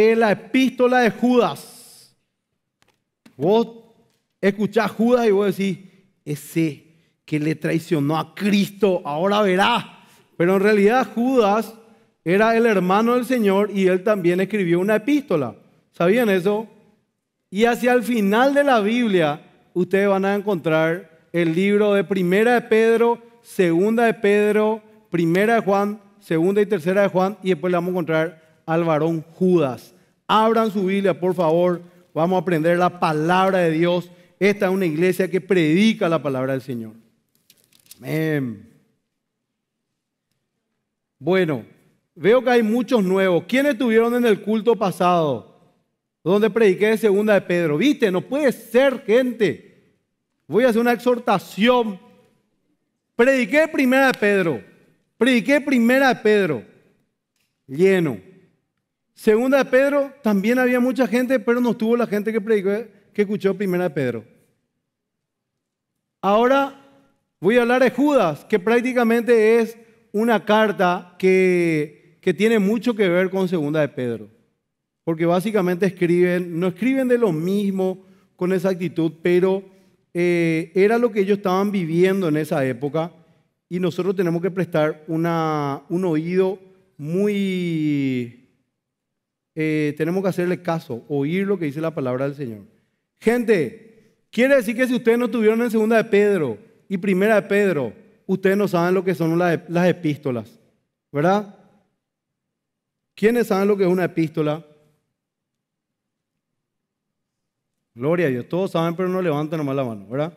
es la epístola de Judas. Vos escuchás a Judas y vos decís, ese que le traicionó a Cristo, ahora verá. Pero en realidad Judas era el hermano del Señor y él también escribió una epístola. ¿Sabían eso? Y hacia el final de la Biblia, ustedes van a encontrar el libro de Primera de Pedro, Segunda de Pedro, Primera de Juan, Segunda y Tercera de Juan, y después le vamos a encontrar al varón Judas. Abran su Biblia, por favor. Vamos a aprender la palabra de Dios. Esta es una iglesia que predica la palabra del Señor. Bueno, veo que hay muchos nuevos. ¿Quiénes estuvieron en el culto pasado? Donde prediqué de segunda de Pedro. Viste, no puede ser, gente. Voy a hacer una exhortación. Prediqué primera de Pedro. Prediqué primera de Pedro. Lleno. Segunda de Pedro, también había mucha gente, pero no estuvo la gente que predicó, que escuchó Primera de Pedro. Ahora voy a hablar de Judas, que prácticamente es una carta que, que tiene mucho que ver con Segunda de Pedro. Porque básicamente escriben, no escriben de lo mismo con esa actitud, pero eh, era lo que ellos estaban viviendo en esa época y nosotros tenemos que prestar un oído muy eh, tenemos que hacerle caso, oír lo que dice la palabra del Señor. Gente, quiere decir que si ustedes no tuvieron en segunda de Pedro y primera de Pedro, ustedes no saben lo que son las epístolas, ¿verdad? ¿Quiénes saben lo que es una epístola? Gloria a Dios, todos saben, pero no levantan nomás la mano, ¿verdad?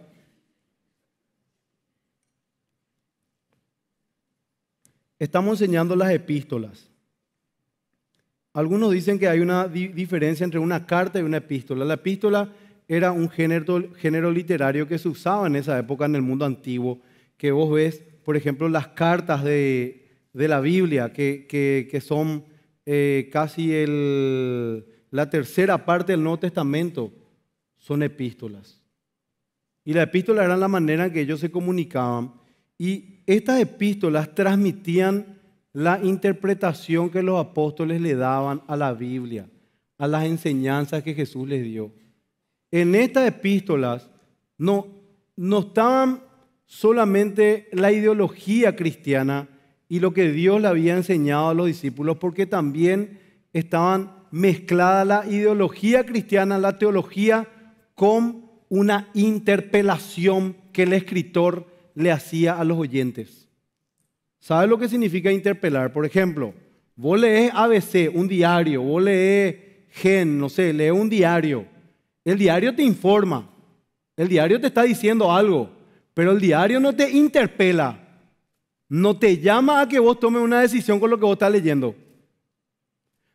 Estamos enseñando las epístolas. Algunos dicen que hay una diferencia entre una carta y una epístola. La epístola era un género, literario que se usaba en esa época en el mundo antiguo, que vos ves, por ejemplo, las cartas de, la Biblia, que, son eh, casi la tercera parte del Nuevo Testamento, son epístolas. Y la epístola era la manera en que ellos se comunicaban. Y estas epístolas transmitían la interpretación que los apóstoles le daban a la Biblia, a las enseñanzas que Jesús les dio. En estas epístolas no, estaban solamente la ideología cristiana y lo que Dios le había enseñado a los discípulos, porque también estaban mezclada la ideología cristiana, la teología, con una interpelación que el escritor le hacía a los oyentes. ¿Sabes lo que significa interpelar? Por ejemplo, vos lees ABC, un diario, vos lees Gen, no sé, lees un diario. El diario te informa, el diario te está diciendo algo, pero el diario no te interpela, no te llama a que vos tomes una decisión con lo que vos estás leyendo.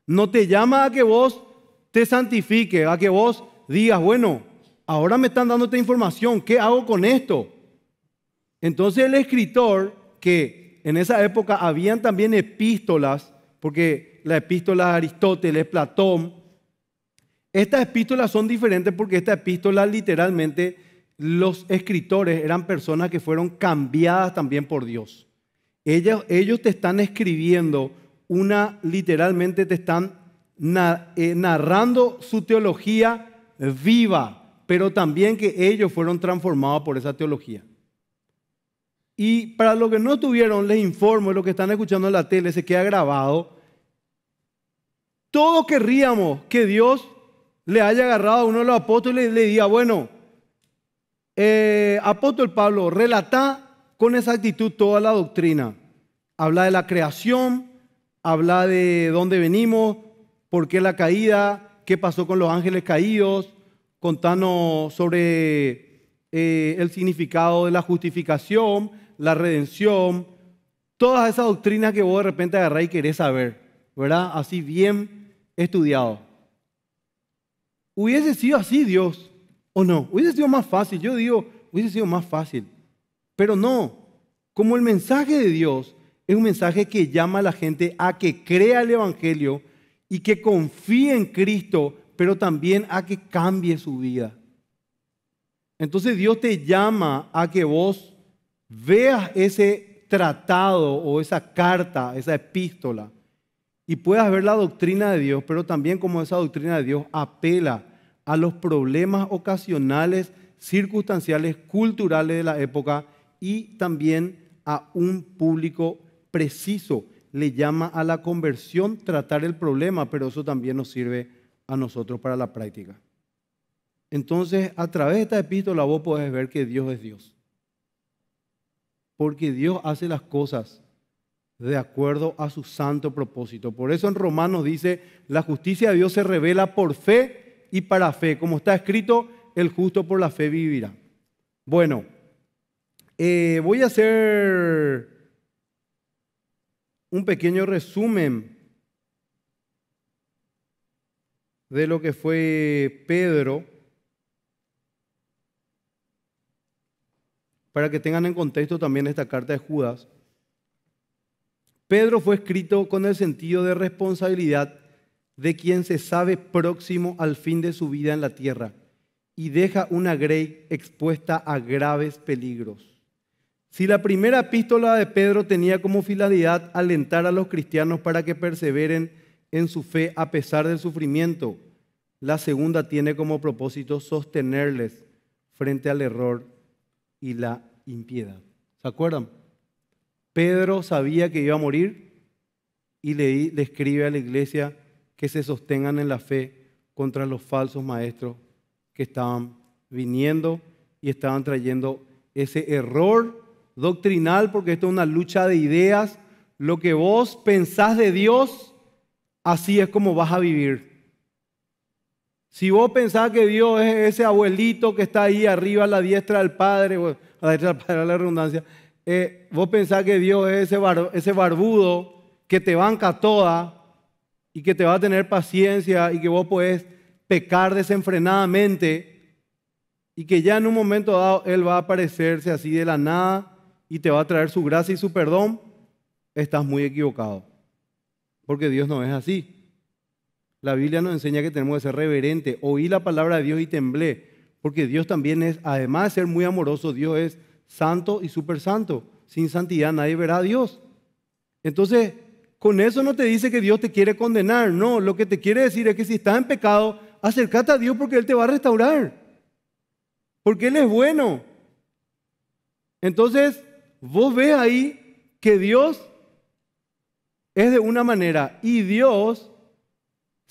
No te llama a que vos te santifiques, a que vos digas, bueno, ahora me están dando esta información, ¿qué hago con esto? Entonces el escritor que en esa época habían también epístolas, porque la epístola de Aristóteles, Platón, estas epístolas son diferentes porque estas epístola literalmente los escritores eran personas que fueron cambiadas también por Dios. Ellos, ellos te están escribiendo una, literalmente te están eh, narrando su teología viva, pero también que ellos fueron transformados por esa teología. Y para los que no tuvieron, les informo, los que están escuchando en la tele, se queda grabado. Todos querríamos que Dios le haya agarrado a uno de los apóstoles y le diga, bueno, eh, apóstol Pablo, relata con exactitud toda la doctrina. Habla de la creación, habla de dónde venimos, por qué la caída, qué pasó con los ángeles caídos, contanos sobre eh, el significado de la justificación, la redención, todas esas doctrinas que vos de repente agarrás y querés saber, ¿verdad? Así bien estudiado. ¿Hubiese sido así Dios o no? Hubiese sido más fácil, yo digo, hubiese sido más fácil. Pero no, como el mensaje de Dios es un mensaje que llama a la gente a que crea el Evangelio y que confíe en Cristo, pero también a que cambie su vida. Entonces Dios te llama a que vos veas ese tratado o esa carta, esa epístola, y puedas ver la doctrina de Dios, pero también como esa doctrina de Dios apela a los problemas ocasionales, circunstanciales, culturales de la época y también a un público preciso. Le llama a la conversión tratar el problema, pero eso también nos sirve a nosotros para la práctica. Entonces, a través de esta epístola vos podés ver que Dios es Dios porque Dios hace las cosas de acuerdo a su santo propósito. Por eso en Romanos dice, la justicia de Dios se revela por fe y para fe. Como está escrito, el justo por la fe vivirá. Bueno, eh, voy a hacer un pequeño resumen de lo que fue Pedro para que tengan en contexto también esta carta de Judas, Pedro fue escrito con el sentido de responsabilidad de quien se sabe próximo al fin de su vida en la tierra y deja una Grey expuesta a graves peligros. Si la primera epístola de Pedro tenía como finalidad alentar a los cristianos para que perseveren en su fe a pesar del sufrimiento, la segunda tiene como propósito sostenerles frente al error y la impiedad. ¿Se acuerdan? Pedro sabía que iba a morir y le, escribe a la iglesia que se sostengan en la fe contra los falsos maestros que estaban viniendo y estaban trayendo ese error doctrinal, porque esto es una lucha de ideas. Lo que vos pensás de Dios, así es como vas a vivir. Si vos pensás que Dios es ese abuelito que está ahí arriba a la diestra del Padre, a la diestra del Padre, la redundancia, eh, vos pensás que Dios es ese, ese barbudo que te banca toda y que te va a tener paciencia y que vos podés pecar desenfrenadamente y que ya en un momento dado Él va a aparecerse así de la nada y te va a traer su gracia y su perdón, estás muy equivocado. Porque Dios no es así. La Biblia nos enseña que tenemos que ser reverente. Oí la palabra de Dios y temblé, porque Dios también es, además de ser muy amoroso, Dios es santo y súper santo. Sin santidad nadie verá a Dios. Entonces, con eso no te dice que Dios te quiere condenar, no, lo que te quiere decir es que si estás en pecado, acércate a Dios porque Él te va a restaurar, porque Él es bueno. Entonces, vos ves ahí que Dios es de una manera y Dios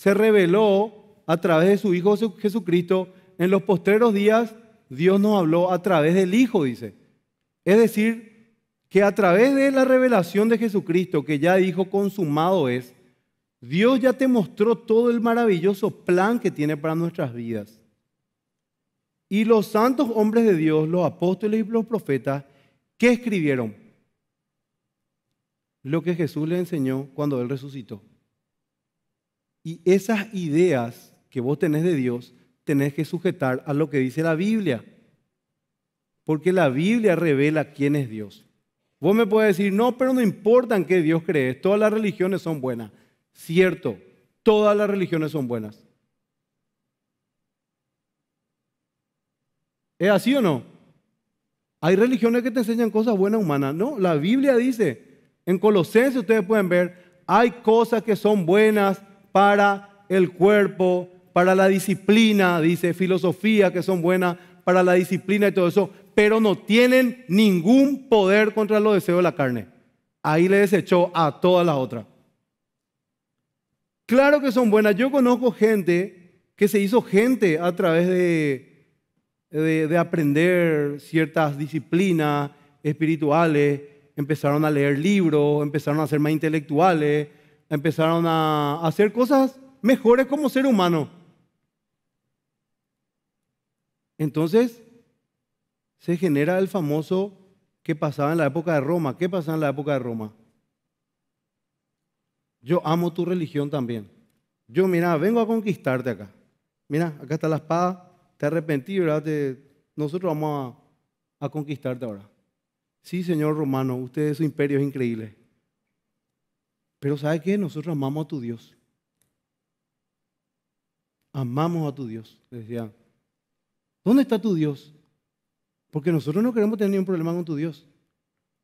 se reveló a través de su Hijo Jesucristo. En los postreros días Dios nos habló a través del Hijo, dice. Es decir, que a través de la revelación de Jesucristo, que ya dijo consumado es, Dios ya te mostró todo el maravilloso plan que tiene para nuestras vidas. Y los santos hombres de Dios, los apóstoles y los profetas, ¿qué escribieron? Lo que Jesús le enseñó cuando Él resucitó. Y esas ideas que vos tenés de Dios, tenés que sujetar a lo que dice la Biblia. Porque la Biblia revela quién es Dios. Vos me puedes decir, no, pero no importa en qué Dios crees, todas las religiones son buenas. Cierto, todas las religiones son buenas. ¿Es así o no? Hay religiones que te enseñan cosas buenas humanas. No, la Biblia dice, en Colosenses ustedes pueden ver, hay cosas que son buenas, para el cuerpo, para la disciplina, dice filosofía que son buenas para la disciplina y todo eso, pero no tienen ningún poder contra los deseos de la carne. Ahí le desechó a todas las otras. Claro que son buenas. Yo conozco gente que se hizo gente a través de, de, de aprender ciertas disciplinas espirituales, empezaron a leer libros, empezaron a ser más intelectuales, empezaron a hacer cosas mejores como ser humano. Entonces se genera el famoso que pasaba en la época de Roma. ¿Qué pasaba en la época de Roma? Yo amo tu religión también. Yo, mira, vengo a conquistarte acá. Mira, acá está la espada. Te arrepentí, ¿verdad? nosotros vamos a, a conquistarte ahora. Sí, señor romano, usted su imperio es increíble. Pero ¿sabe qué? Nosotros amamos a tu Dios. Amamos a tu Dios. decía, ¿dónde está tu Dios? Porque nosotros no queremos tener ningún problema con tu Dios.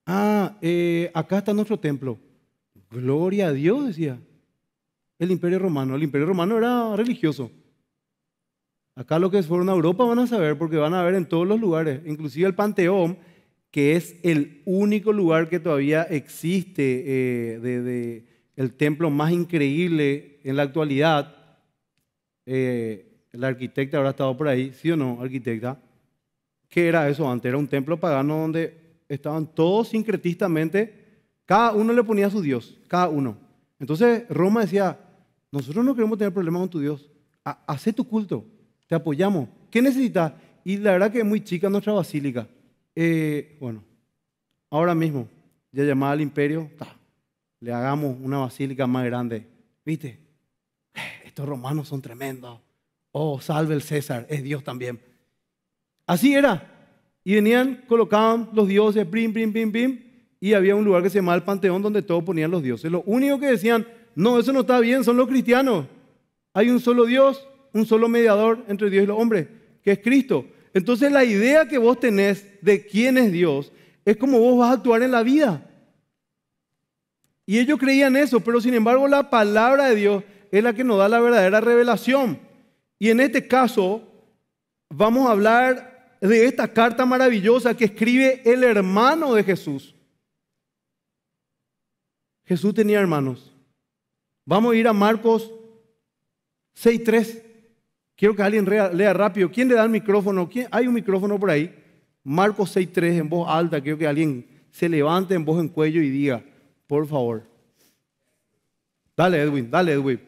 Ah, eh, acá está nuestro templo. Gloria a Dios, decía. El imperio romano. El imperio romano era religioso. Acá lo que fueron a Europa van a saber porque van a ver en todos los lugares, inclusive el Panteón, que es el único lugar que todavía existe eh, de, el templo más increíble en la actualidad. Eh, la arquitecta habrá estado por ahí, ¿sí o no, arquitecta? ¿Qué era eso antes? Era un templo pagano donde estaban todos sincretistamente, cada uno le ponía a su Dios, cada uno. Entonces Roma decía, nosotros no queremos tener problemas con tu Dios, hace tu culto, te apoyamos. ¿Qué necesitas? Y la verdad que es muy chica nuestra basílica. Eh, bueno, ahora mismo, ya llamada al imperio, le hagamos una basílica más grande. ¿Viste? Estos romanos son tremendos. Oh, salve el César, es Dios también. Así era. Y venían, colocaban los dioses, pim, pim, pim, Y había un lugar que se llamaba el Panteón donde todos ponían los dioses. Lo único que decían, no, eso no está bien, son los cristianos. Hay un solo Dios, un solo mediador entre Dios y los hombres, que es Cristo. Entonces la idea que vos tenés de quién es Dios es como vos vas a actuar en la vida. Y ellos creían eso, pero sin embargo la palabra de Dios es la que nos da la verdadera revelación. Y en este caso vamos a hablar de esta carta maravillosa que escribe el hermano de Jesús. Jesús tenía hermanos. Vamos a ir a Marcos 6.3. Quiero que alguien lea rápido. ¿Quién le da el micrófono? Hay un micrófono por ahí. Marcos 6.3 en voz alta. Quiero que alguien se levante en voz en cuello y diga, por favor. Dale, Edwin, dale, Edwin.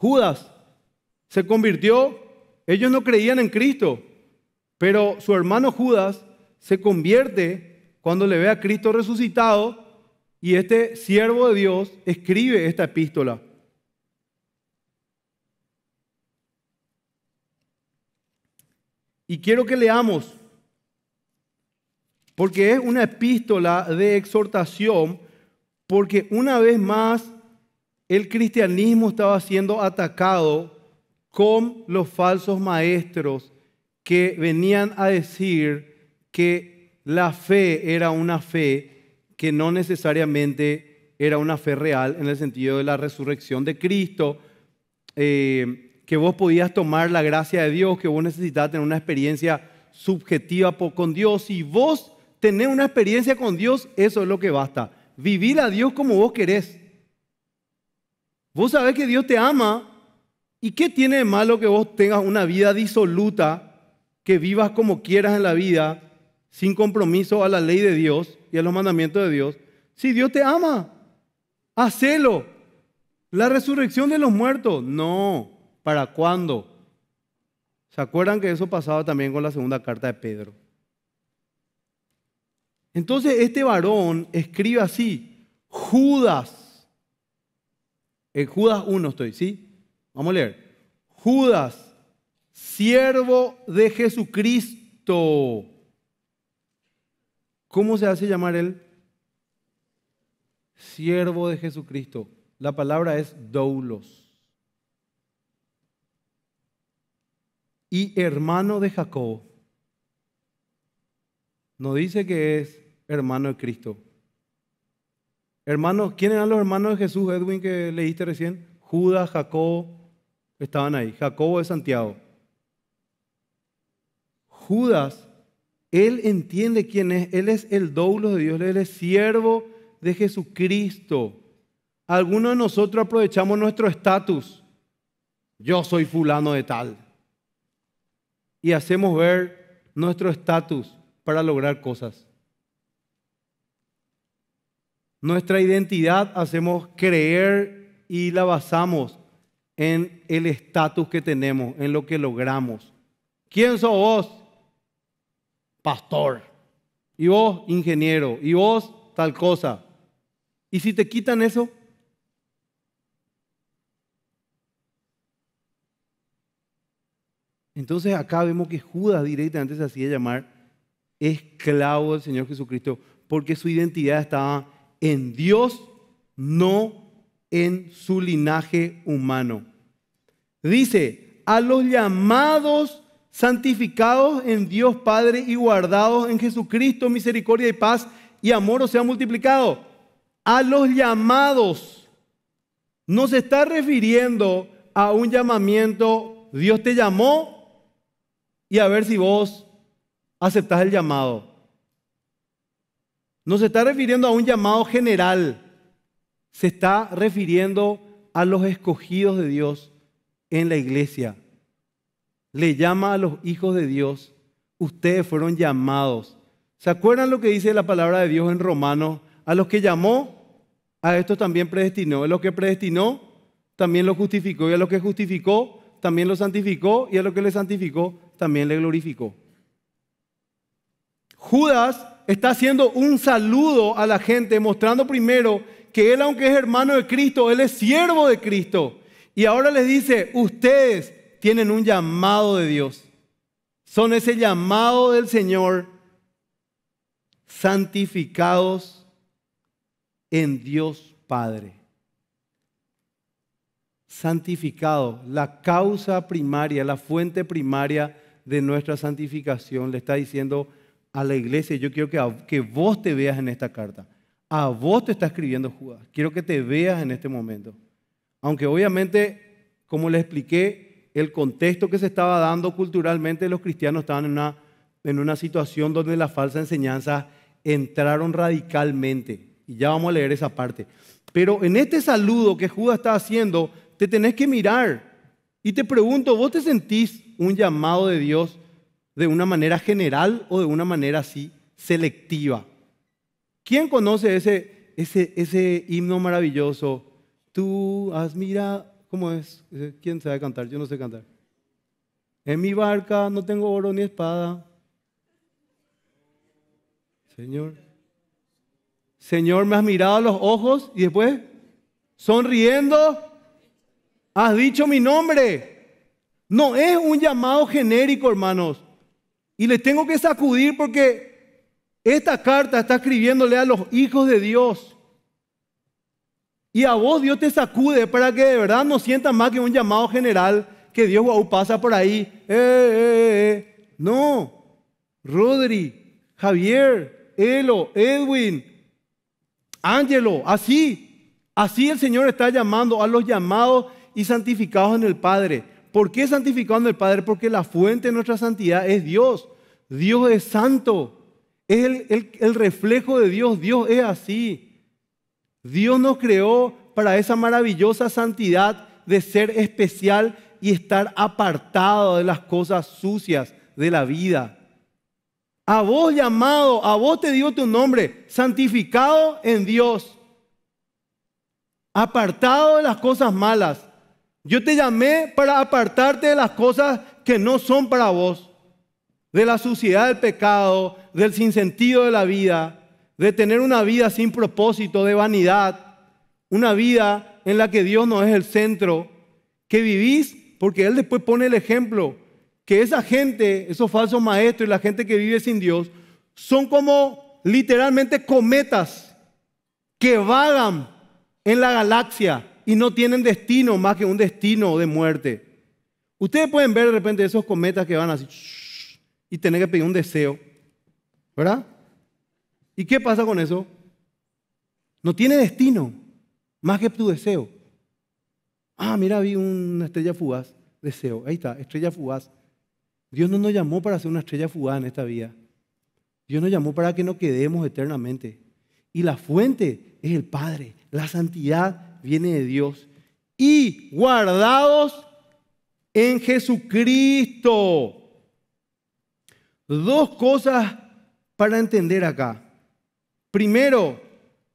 Judas se convirtió, ellos no creían en Cristo, pero su hermano Judas se convierte cuando le ve a Cristo resucitado y este siervo de Dios escribe esta epístola. Y quiero que leamos, porque es una epístola de exhortación, porque una vez más el cristianismo estaba siendo atacado con los falsos maestros que venían a decir que la fe era una fe que no necesariamente era una fe real en el sentido de la resurrección de Cristo, eh, que vos podías tomar la gracia de Dios, que vos necesitabas tener una experiencia subjetiva con Dios. Si vos tenés una experiencia con Dios, eso es lo que basta. Vivir a Dios como vos querés. Vos sabés que Dios te ama. ¿Y qué tiene de malo que vos tengas una vida disoluta, que vivas como quieras en la vida, sin compromiso a la ley de Dios? y a los mandamientos de Dios, si Dios te ama, hacelo. La resurrección de los muertos, no. ¿Para cuándo? ¿Se acuerdan que eso pasaba también con la segunda carta de Pedro? Entonces este varón escribe así, Judas, en Judas 1 estoy, ¿sí? Vamos a leer. Judas, siervo de Jesucristo, ¿Cómo se hace llamar él? Siervo de Jesucristo. La palabra es doulos. Y hermano de Jacobo. No dice que es hermano de Cristo. Hermanos, ¿quiénes eran los hermanos de Jesús, Edwin, que leíste recién? Judas, Jacobo, estaban ahí. Jacobo de Santiago. Judas él entiende quién es. Él es el doulo de Dios. Él es siervo de Jesucristo. Algunos de nosotros aprovechamos nuestro estatus. Yo soy fulano de tal. Y hacemos ver nuestro estatus para lograr cosas. Nuestra identidad hacemos creer y la basamos en el estatus que tenemos, en lo que logramos. ¿Quién sos vos? pastor, y vos, ingeniero, y vos, tal cosa. ¿Y si te quitan eso? Entonces acá vemos que Judas directamente se hacía llamar esclavo del Señor Jesucristo, porque su identidad estaba en Dios, no en su linaje humano. Dice, a los llamados santificados en Dios Padre y guardados en Jesucristo, misericordia y paz y amor o sea multiplicado. A los llamados nos está refiriendo a un llamamiento, Dios te llamó y a ver si vos aceptás el llamado. No se está refiriendo a un llamado general, se está refiriendo a los escogidos de Dios en la iglesia le llama a los hijos de Dios, ustedes fueron llamados. ¿Se acuerdan lo que dice la palabra de Dios en Romanos? A los que llamó, a estos también predestinó. A los que predestinó, también los justificó. Y a los que justificó, también lo santificó. Y a los que le santificó, también le glorificó. Judas está haciendo un saludo a la gente, mostrando primero que él, aunque es hermano de Cristo, él es siervo de Cristo. Y ahora les dice, ustedes tienen un llamado de Dios. Son ese llamado del Señor santificados en Dios Padre. Santificado, la causa primaria, la fuente primaria de nuestra santificación, le está diciendo a la iglesia, yo quiero que, que vos te veas en esta carta. A vos te está escribiendo Judas. Quiero que te veas en este momento. Aunque obviamente, como le expliqué, el contexto que se estaba dando culturalmente, los cristianos estaban en una, en una situación donde las falsas enseñanzas entraron radicalmente. Y ya vamos a leer esa parte. Pero en este saludo que Judas está haciendo, te tenés que mirar. Y te pregunto, ¿vos te sentís un llamado de Dios de una manera general o de una manera así selectiva? ¿Quién conoce ese, ese, ese himno maravilloso? Tú has mirado, ¿Cómo es? Eh, ¿Quién sabe cantar? Yo no sé cantar. En mi barca no tengo oro ni espada. Señor. Señor, me has mirado a los ojos y después, sonriendo, has dicho mi nombre. No es un llamado genérico, hermanos. Y les tengo que sacudir porque esta carta está escribiéndole a los hijos de Dios. Y a vos Dios te sacude para que de verdad no sientas más que un llamado general que Dios pasa por ahí. Eh, eh, eh, eh, No, Rodri, Javier, Elo, Edwin, Ángelo, así, así el Señor está llamando a los llamados y santificados en el Padre. ¿Por qué santificados en el Padre? Porque la fuente de nuestra santidad es Dios. Dios es santo, es el reflejo de Dios, Dios es así. Dios nos creó para esa maravillosa santidad de ser especial y estar apartado de las cosas sucias de la vida. A vos llamado, a vos te digo tu nombre, santificado en Dios, apartado de las cosas malas. Yo te llamé para apartarte de las cosas que no son para vos, de la suciedad del pecado, del sinsentido de la vida, de tener una vida sin propósito, de vanidad, una vida en la que Dios no es el centro, que vivís, porque Él después pone el ejemplo, que esa gente, esos falsos maestros y la gente que vive sin Dios, son como literalmente cometas que vagan en la galaxia y no tienen destino más que un destino de muerte. Ustedes pueden ver de repente esos cometas que van así y tener que pedir un deseo, ¿verdad? ¿Y qué pasa con eso? No tiene destino, más que tu deseo. Ah, mira, vi una estrella fugaz, deseo. Ahí está, estrella fugaz. Dios no nos llamó para ser una estrella fugaz en esta vida. Dios nos llamó para que nos quedemos eternamente. Y la fuente es el Padre. La santidad viene de Dios. Y guardados en Jesucristo. Dos cosas para entender acá. Primero,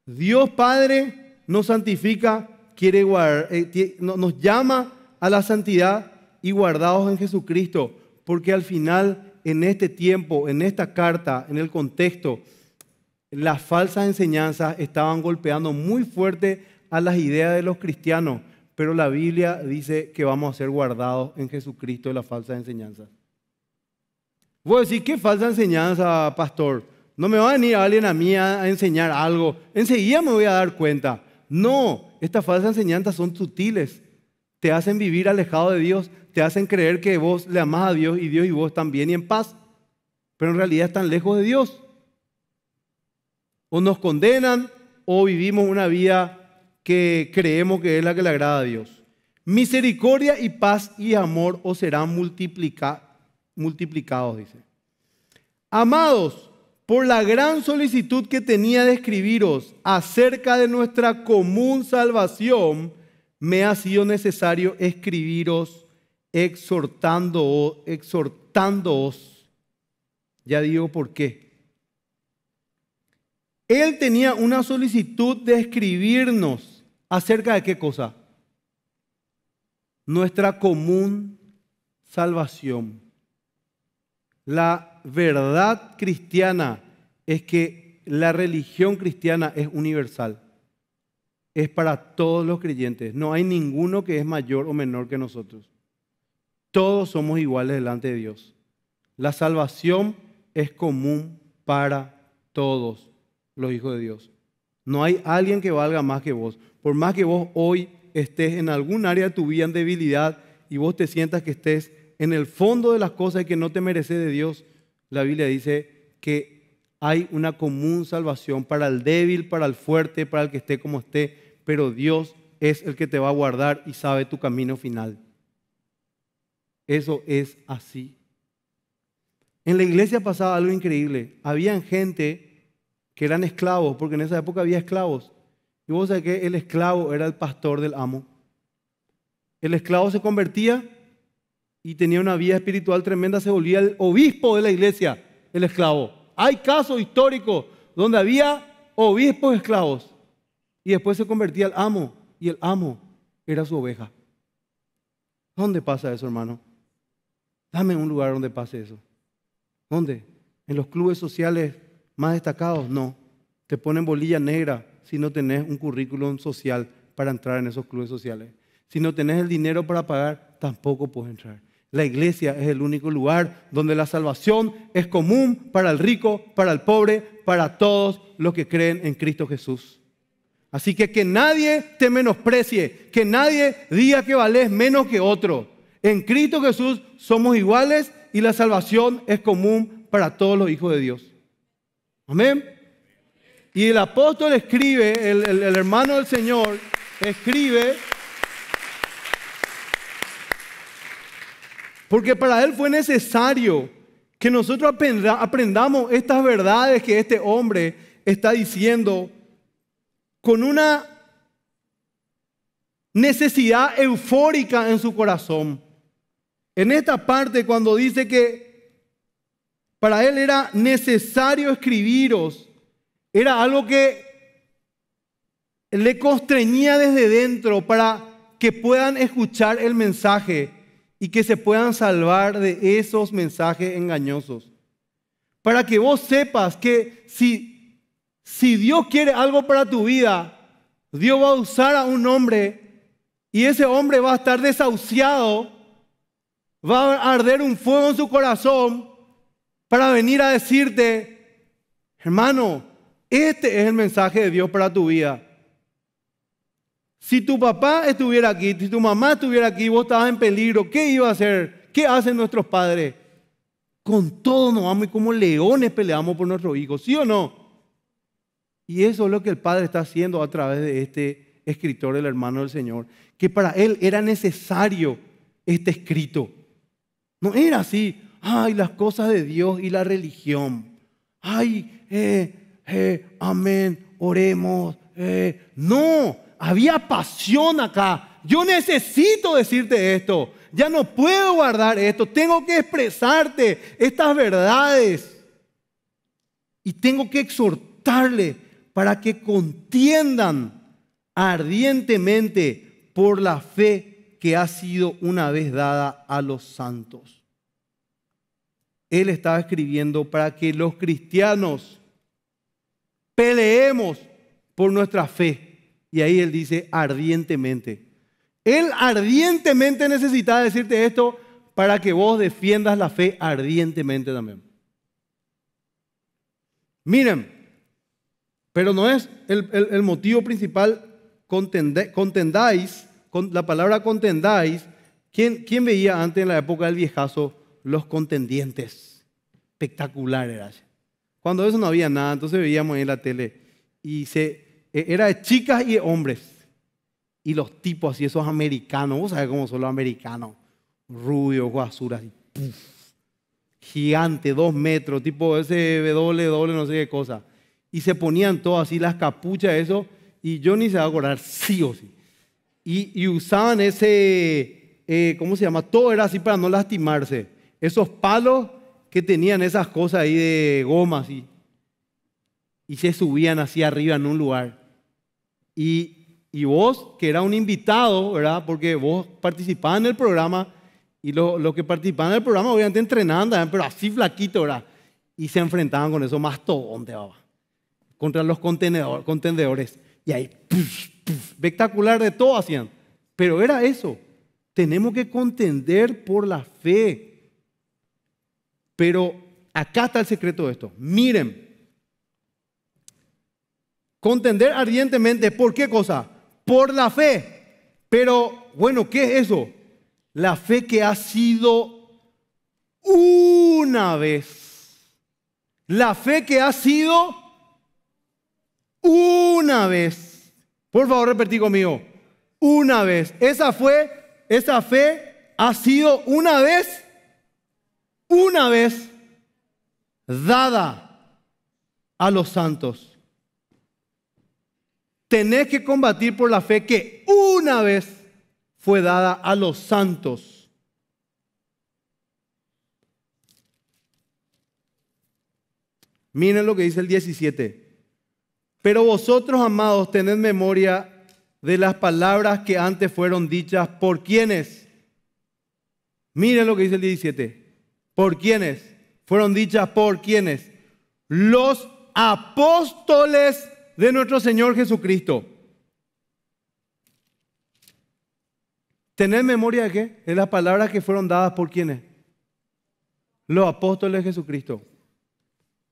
Dios Padre nos santifica, quiere eh, nos llama a la santidad y guardados en Jesucristo, porque al final, en este tiempo, en esta carta, en el contexto, las falsas enseñanzas estaban golpeando muy fuerte a las ideas de los cristianos, pero la Biblia dice que vamos a ser guardados en Jesucristo de las falsas enseñanzas. a decir, ¿qué falsa enseñanza, pastor? No me va a venir alguien a mí a, enseñar algo. Enseguida me voy a dar cuenta. No, estas falsas enseñanzas son sutiles. Te hacen vivir alejado de Dios. Te hacen creer que vos le amás a Dios y Dios y vos también y en paz. Pero en realidad están lejos de Dios. O nos condenan o vivimos una vida que creemos que es la que le agrada a Dios. Misericordia y paz y amor os serán multiplicados, dice. Amados, por la gran solicitud que tenía de escribiros acerca de nuestra común salvación, me ha sido necesario escribiros exhortándoos, Ya digo por qué. Él tenía una solicitud de escribirnos acerca de qué cosa? Nuestra común salvación. La verdad cristiana es que la religión cristiana es universal. Es para todos los creyentes. No hay ninguno que es mayor o menor que nosotros. Todos somos iguales delante de Dios. La salvación es común para todos los hijos de Dios. No hay alguien que valga más que vos. Por más que vos hoy estés en algún área de tu vida en debilidad y vos te sientas que estés en el fondo de las cosas y que no te mereces de Dios, la Biblia dice que hay una común salvación para el débil, para el fuerte, para el que esté como esté, pero Dios es el que te va a guardar y sabe tu camino final. Eso es así. En la iglesia pasaba algo increíble. Habían gente que eran esclavos, porque en esa época había esclavos. Y vos sabés que el esclavo era el pastor del amo. El esclavo se convertía y tenía una vida espiritual tremenda, se volvía el obispo de la iglesia, el esclavo. Hay casos históricos donde había obispos esclavos y después se convertía al amo y el amo era su oveja. ¿Dónde pasa eso, hermano? Dame un lugar donde pase eso. ¿Dónde? ¿En los clubes sociales más destacados? No. Te ponen bolilla negra si no tenés un currículum social para entrar en esos clubes sociales. Si no tenés el dinero para pagar, tampoco puedes entrar. La iglesia es el único lugar donde la salvación es común para el rico, para el pobre, para todos los que creen en Cristo Jesús. Así que que nadie te menosprecie, que nadie diga que vales menos que otro. En Cristo Jesús somos iguales y la salvación es común para todos los hijos de Dios. Amén. Y el apóstol escribe, el, el hermano del Señor escribe Porque para él fue necesario que nosotros aprendamos estas verdades que este hombre está diciendo con una necesidad eufórica en su corazón. En esta parte cuando dice que para él era necesario escribiros, era algo que le constreñía desde dentro para que puedan escuchar el mensaje y que se puedan salvar de esos mensajes engañosos. Para que vos sepas que si, si Dios quiere algo para tu vida, Dios va a usar a un hombre y ese hombre va a estar desahuciado, va a arder un fuego en su corazón para venir a decirte, hermano, este es el mensaje de Dios para tu vida. Si tu papá estuviera aquí, si tu mamá estuviera aquí, vos estabas en peligro, ¿qué iba a hacer? ¿Qué hacen nuestros padres? Con todo nos vamos y como leones peleamos por nuestros hijos, ¿sí o no? Y eso es lo que el Padre está haciendo a través de este escritor, el hermano del Señor, que para él era necesario este escrito. No era así, ay, las cosas de Dios y la religión. Ay, eh, eh, amén, oremos. Eh". No, había pasión acá. Yo necesito decirte esto. Ya no puedo guardar esto. Tengo que expresarte estas verdades. Y tengo que exhortarle para que contiendan ardientemente por la fe que ha sido una vez dada a los santos. Él estaba escribiendo para que los cristianos peleemos por nuestra fe y ahí él dice ardientemente. Él ardientemente necesitaba decirte esto para que vos defiendas la fe ardientemente también. Miren, pero no es el, motivo principal contendáis, con, la palabra contendáis, ¿quién, ¿quién veía antes en la época del viejazo los contendientes? Espectacular era. Cuando eso no había nada, entonces veíamos en la tele y se e, era de chicas y hombres. Y los tipos así, esos americanos, vos sabés cómo son los americanos. Rubio, ojos Gigante, dos metros, tipo ese W no sé qué cosa. Y se ponían todas así las capuchas, eso. Y yo ni se va a acordar, sí o sí. Y, usaban ese, eh, ¿cómo se llama? Todo era así para no lastimarse. Esos palos que tenían esas cosas ahí de goma así. Y se subían así arriba en un lugar. Y, vos, que era un invitado, ¿verdad? Porque vos participabas en el programa y los que participaban en el programa obviamente entrenando pero así flaquito, ¿verdad? Y se enfrentaban con eso más dónde todo, Contra los contendedores. Y ahí, espectacular de todo hacían. Pero era eso. Tenemos que contender por la fe. Pero acá está el secreto de esto. Miren, Contender ardientemente, ¿por qué cosa? Por la fe. Pero, bueno, ¿qué es eso? La fe que ha sido una vez. La fe que ha sido una vez. Por favor, repetí conmigo. Una vez. Esa fue, esa fe ha sido una vez, una vez dada a los santos tenés que combatir por la fe que una vez fue dada a los santos. Miren lo que dice el 17. Pero vosotros, amados, tened memoria de las palabras que antes fueron dichas por quienes. Miren lo que dice el 17. ¿Por quienes Fueron dichas por quienes. Los apóstoles de nuestro Señor Jesucristo. ¿Tener memoria de qué? De las palabras que fueron dadas por quienes? Los apóstoles de Jesucristo.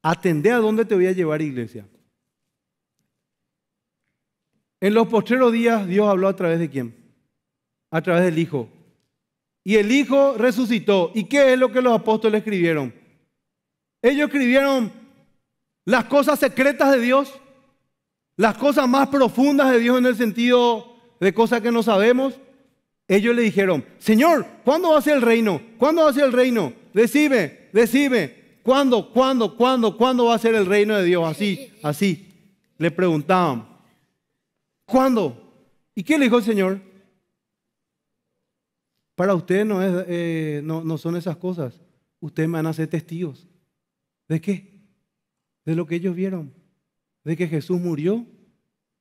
Atendé a dónde te voy a llevar, iglesia. En los postreros días Dios habló a través de quién? A través del Hijo. Y el Hijo resucitó. ¿Y qué es lo que los apóstoles escribieron? Ellos escribieron las cosas secretas de Dios, las cosas más profundas de Dios en el sentido de cosas que no sabemos, ellos le dijeron, Señor, ¿cuándo va a ser el reino? ¿Cuándo va a ser el reino? Decime, decime, ¿cuándo, cuándo, cuándo, cuándo va a ser el reino de Dios? Así, así, le preguntaban. ¿Cuándo? ¿Y qué le dijo el Señor? Para ustedes no, eh, no, no son esas cosas. Ustedes van a ser testigos. ¿De qué? De lo que ellos vieron de que Jesús murió,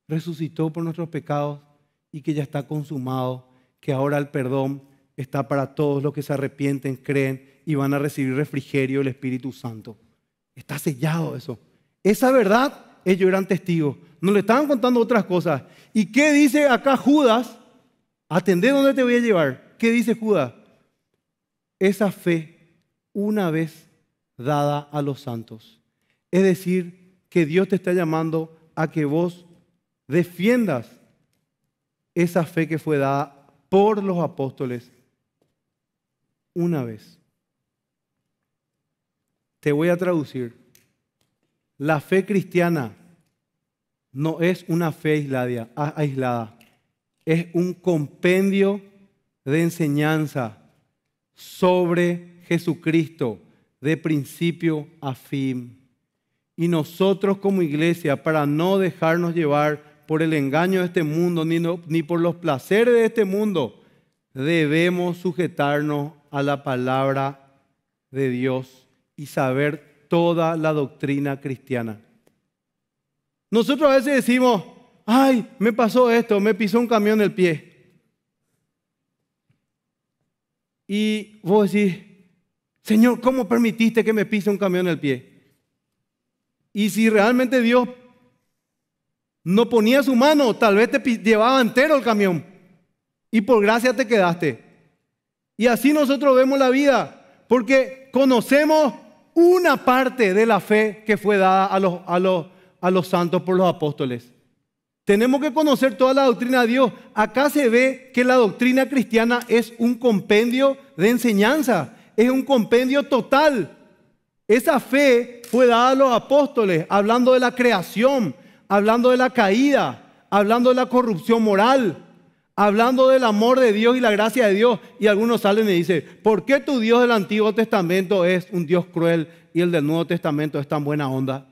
resucitó por nuestros pecados y que ya está consumado, que ahora el perdón está para todos los que se arrepienten, creen y van a recibir refrigerio del Espíritu Santo. Está sellado eso. Esa verdad, ellos eran testigos. No le estaban contando otras cosas. ¿Y qué dice acá Judas? Atendé dónde te voy a llevar. ¿Qué dice Judas? Esa fe una vez dada a los santos. Es decir, que Dios te está llamando a que vos defiendas esa fe que fue dada por los apóstoles una vez. Te voy a traducir. La fe cristiana no es una fe aislada, es un compendio de enseñanza sobre Jesucristo de principio a fin. Y nosotros como iglesia, para no dejarnos llevar por el engaño de este mundo ni, ni por los placeres de este mundo, debemos sujetarnos a la palabra de Dios y saber toda la doctrina cristiana. Nosotros a veces decimos, ay, me pasó esto, me pisó un camión el pie. Y vos decís, Señor, ¿cómo permitiste que me pise un camión el pie? Y si realmente Dios no ponía su mano, tal vez te llevaba entero el camión. Y por gracia te quedaste. Y así nosotros vemos la vida, porque conocemos una parte de la fe que fue dada a los, a los, a los santos por los apóstoles. Tenemos que conocer toda la doctrina de Dios. Acá se ve que la doctrina cristiana es un compendio de enseñanza, es un compendio total esa fe fue dada a los apóstoles, hablando de la creación, hablando de la caída, hablando de la corrupción moral, hablando del amor de Dios y la gracia de Dios. Y algunos salen y dicen, ¿por qué tu Dios del Antiguo Testamento es un Dios cruel y el del Nuevo Testamento es tan buena onda?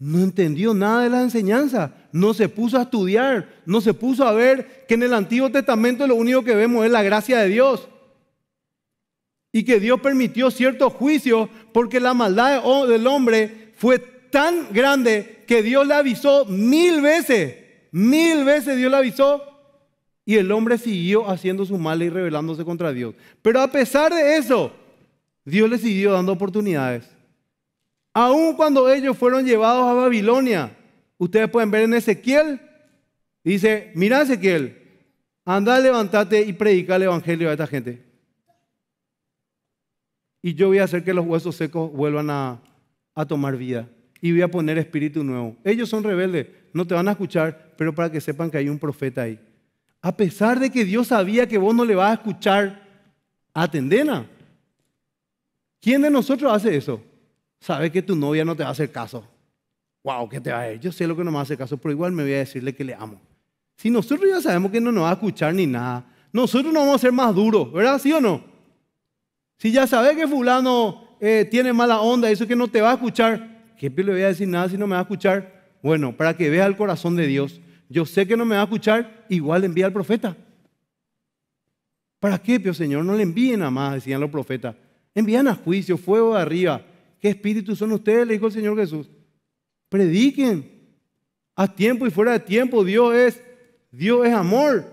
No entendió nada de la enseñanza, no se puso a estudiar, no se puso a ver que en el Antiguo Testamento lo único que vemos es la gracia de Dios y que Dios permitió cierto juicio porque la maldad oh, del hombre fue tan grande que Dios le avisó mil veces, mil veces Dios le avisó y el hombre siguió haciendo su mal y rebelándose contra Dios. Pero a pesar de eso, Dios le siguió dando oportunidades. Aun cuando ellos fueron llevados a Babilonia, ustedes pueden ver en Ezequiel, dice, mira Ezequiel, anda, levántate y predica el Evangelio a esta gente y yo voy a hacer que los huesos secos vuelvan a, tomar vida y voy a poner espíritu nuevo. Ellos son rebeldes, no te van a escuchar, pero para que sepan que hay un profeta ahí. A pesar de que Dios sabía que vos no le vas a escuchar, atendena. ¿Quién de nosotros hace eso? Sabe que tu novia no te va a hacer caso. Wow, ¿qué te va a hacer? Yo sé lo que no me hace caso, pero igual me voy a decirle que le amo. Si nosotros ya sabemos que no nos va a escuchar ni nada, nosotros no vamos a ser más duros, ¿verdad? ¿Sí o no? Si ya sabes que fulano eh, tiene mala onda, eso que no te va a escuchar, ¿qué le voy a decir nada si no me va a escuchar? Bueno, para que vea el corazón de Dios. Yo sé que no me va a escuchar, igual envía al profeta. ¿Para qué, pio Señor? No le envíen a más, decían los profetas. Envían a juicio, fuego de arriba. ¿Qué espíritus son ustedes? Le dijo el Señor Jesús. Prediquen. A tiempo y fuera de tiempo, Dios es, Dios es amor.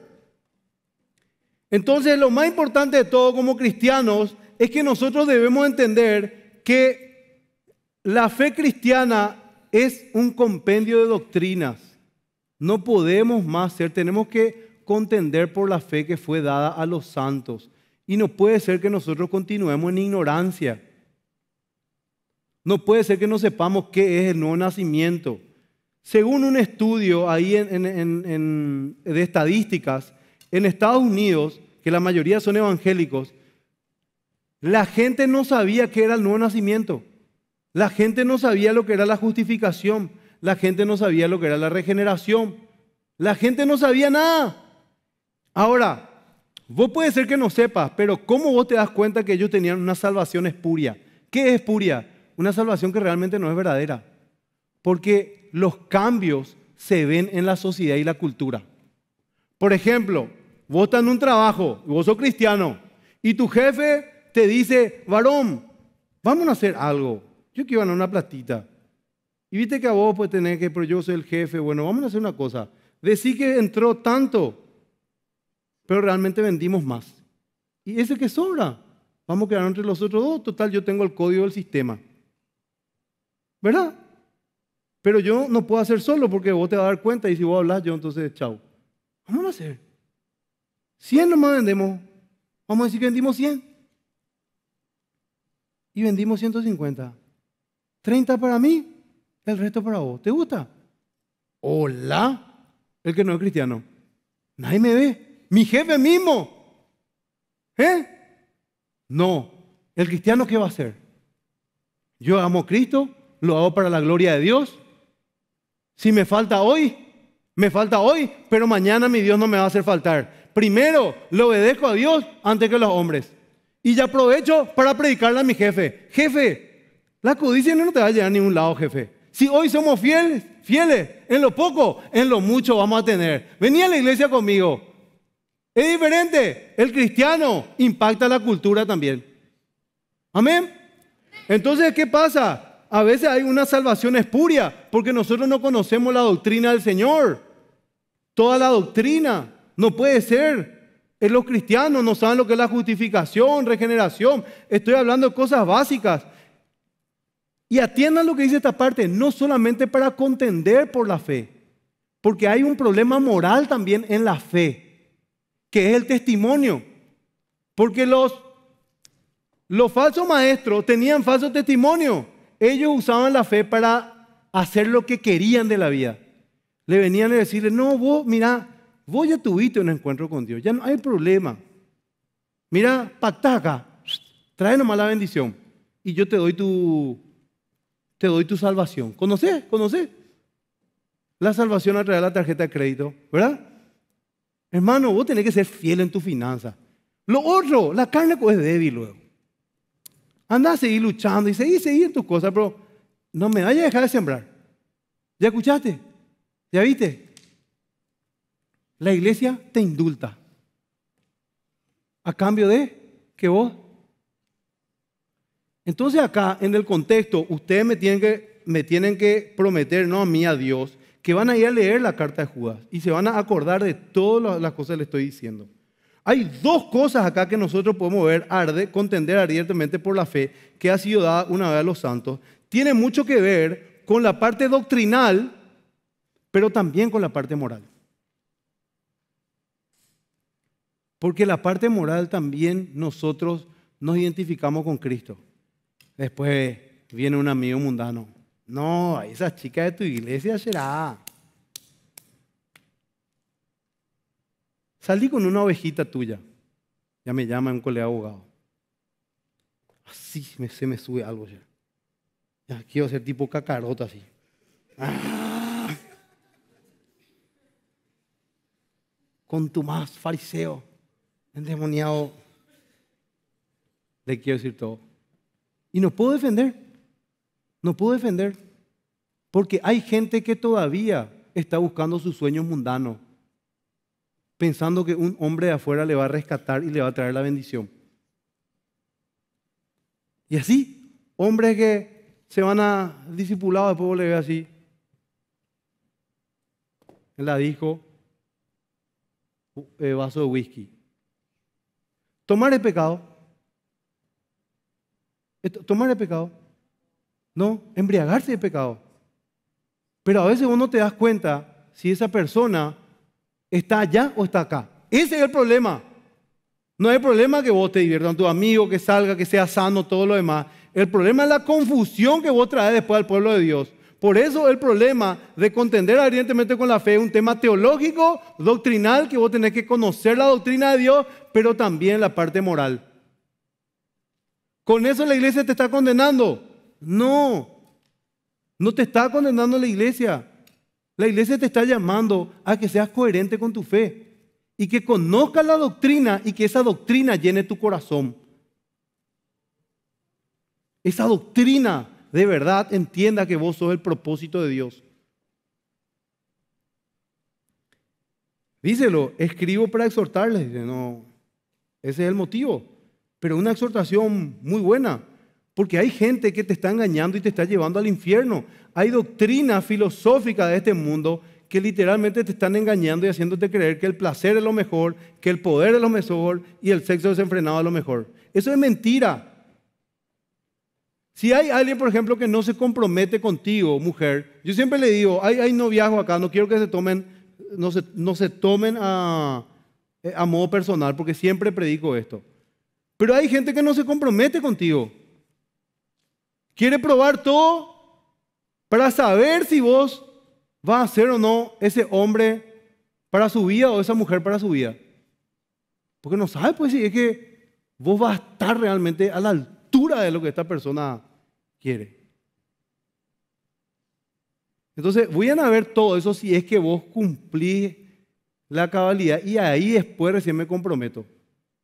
Entonces, lo más importante de todo como cristianos es que nosotros debemos entender que la fe cristiana es un compendio de doctrinas. No podemos más ser, tenemos que contender por la fe que fue dada a los santos. Y no puede ser que nosotros continuemos en ignorancia. No puede ser que no sepamos qué es el nuevo nacimiento. Según un estudio ahí de estadísticas, en Estados Unidos, que la mayoría son evangélicos, la gente no sabía qué era el nuevo nacimiento. La gente no sabía lo que era la justificación. La gente no sabía lo que era la regeneración. La gente no sabía nada. Ahora, vos puede ser que no sepas, pero ¿cómo vos te das cuenta que ellos tenían una salvación espuria? ¿Qué es espuria? Una salvación que realmente no es verdadera. Porque los cambios se ven en la sociedad y la cultura. Por ejemplo, vos estás en un trabajo, vos sos cristiano, y tu jefe dice, varón, vamos a hacer algo. Yo quiero ganar una platita. Y viste que a vos pues tenés que, pero yo soy el jefe, bueno, vamos a hacer una cosa. Decir que entró tanto, pero realmente vendimos más. Y ese que sobra, vamos a quedar entre los otros dos. Total, yo tengo el código del sistema. ¿Verdad? Pero yo no puedo hacer solo porque vos te vas a dar cuenta y si vos hablas, yo entonces, chao. Vamos a hacer. 100 nomás vendemos. Vamos a decir que vendimos 100 y vendimos 150. 30 para mí, el resto para vos. ¿Te gusta? Hola, el que no es cristiano. Nadie me ve. Mi jefe mismo. ¿Eh? No, el cristiano qué va a hacer? Yo amo a Cristo, lo hago para la gloria de Dios. Si me falta hoy, me falta hoy, pero mañana mi Dios no me va a hacer faltar. Primero, le obedezco a Dios antes que a los hombres. Y ya aprovecho para predicarle a mi jefe. Jefe, la codicia no te va a llegar a ningún lado, jefe. Si hoy somos fieles, fieles, en lo poco, en lo mucho vamos a tener. Vení a la iglesia conmigo. Es diferente. El cristiano impacta la cultura también. Amén. Entonces, ¿qué pasa? A veces hay una salvación espuria porque nosotros no conocemos la doctrina del Señor. Toda la doctrina no puede ser es los cristianos no saben lo que es la justificación, regeneración. Estoy hablando de cosas básicas. Y atiendan lo que dice esta parte, no solamente para contender por la fe, porque hay un problema moral también en la fe, que es el testimonio. Porque los, los falsos maestros tenían falso testimonio. Ellos usaban la fe para hacer lo que querían de la vida. Le venían a decirle, no, vos, mira, Vos ya tuviste un encuentro con Dios, ya no hay problema. Mira, pataca. trae nomás la bendición y yo te doy tu, te doy tu salvación. ¿Conoces? ¿Conoces? La salvación a través de la tarjeta de crédito, ¿verdad? Hermano, vos tenés que ser fiel en tu finanza. Lo otro, la carne es débil luego. Anda a seguir luchando y seguir, seguir en tus cosas, pero no me vayas a dejar de sembrar. ¿Ya escuchaste? ¿Ya viste? la iglesia te indulta. A cambio de que vos. Entonces acá, en el contexto, ustedes me tienen que, prometer, no a mí, a Dios, que van a ir a leer la carta de Judas y se van a acordar de todas las cosas que le estoy diciendo. Hay dos cosas acá que nosotros podemos ver, arde, contender ardientemente por la fe que ha sido dada una vez a los santos. Tiene mucho que ver con la parte doctrinal, pero también con la parte moral. Porque la parte moral también nosotros nos identificamos con Cristo. Después viene un amigo mundano. No, esa chica de tu iglesia será. Salí con una ovejita tuya. Ya me llama un colega abogado. Así me, se me sube algo ya. quiero ser tipo cacarota así. Ah. Con tu más fariseo endemoniado, le quiero decir todo. Y no puedo defender, no puedo defender, porque hay gente que todavía está buscando sus sueños mundanos, pensando que un hombre de afuera le va a rescatar y le va a traer la bendición. Y así, hombres que se van a discipular después le ve así, él la dijo, uh, eh, vaso de whisky. Tomar el pecado. Tomar el pecado. No, embriagarse es pecado. Pero a veces uno te das cuenta si esa persona está allá o está acá. Ese es el problema. No hay problema que vos te diviertas con tu amigo, que salga, que sea sano, todo lo demás. El problema es la confusión que vos traes después al pueblo de Dios. Por eso el problema de contender ardientemente con la fe es un tema teológico, doctrinal, que vos tenés que conocer la doctrina de Dios, pero también la parte moral. ¿Con eso la iglesia te está condenando? No, no te está condenando la iglesia. La iglesia te está llamando a que seas coherente con tu fe y que conozcas la doctrina y que esa doctrina llene tu corazón. Esa doctrina de verdad entienda que vos sos el propósito de Dios. Díselo, escribo para exhortarles. Dice, no, ese es el motivo. Pero una exhortación muy buena, porque hay gente que te está engañando y te está llevando al infierno. Hay doctrina filosófica de este mundo que literalmente te están engañando y haciéndote creer que el placer es lo mejor, que el poder es lo mejor y el sexo desenfrenado es lo mejor. Eso es mentira. Si hay alguien, por ejemplo, que no se compromete contigo, mujer, yo siempre le digo, hay, viajo acá, no quiero que se tomen, no se, no se tomen eh, a, modo personal, porque siempre predico esto. Pero hay gente que no se compromete contigo. Quiere probar todo para saber si vos vas a ser o no ese hombre para su vida o esa mujer para su vida. Porque no sabe, pues, si es que vos vas a estar realmente a la altura de lo que esta persona quiere. Entonces, voy a ver todo eso si es que vos cumplís la cabalidad y ahí después recién me comprometo.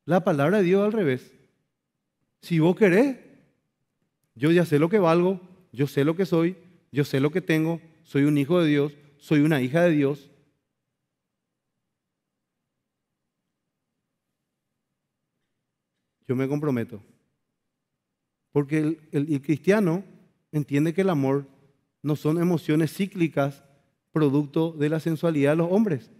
La palabra de Dios al revés. Si vos querés, yo ya sé lo que valgo, yo sé lo que soy, yo sé lo que tengo, soy un hijo de Dios, soy una hija de Dios. Yo me comprometo. Porque el, cristiano entiende que el amor no son emociones cíclicas producto de la sensualidad de los hombres,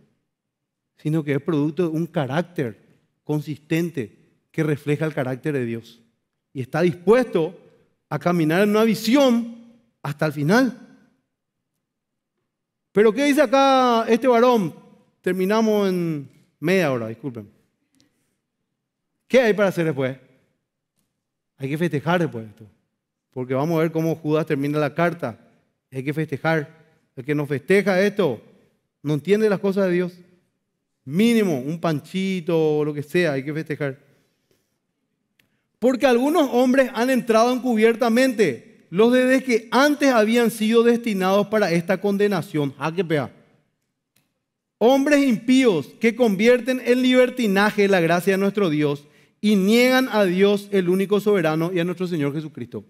sino que es producto de un carácter consistente que refleja el carácter de Dios. Y está dispuesto a caminar en una visión hasta el final. Pero ¿qué dice acá este varón? Terminamos en media hora, disculpen. ¿Qué hay para hacer después? Hay que festejar después esto. Porque vamos a ver cómo Judas termina la carta. Hay que festejar. El que nos festeja esto no entiende las cosas de Dios. Mínimo, un panchito o lo que sea, hay que festejar. Porque algunos hombres han entrado encubiertamente, los dedos que antes habían sido destinados para esta condenación. ¿A ah, pea? Hombres impíos que convierten en libertinaje la gracia de nuestro Dios y niegan a Dios, el único soberano, y a nuestro Señor Jesucristo.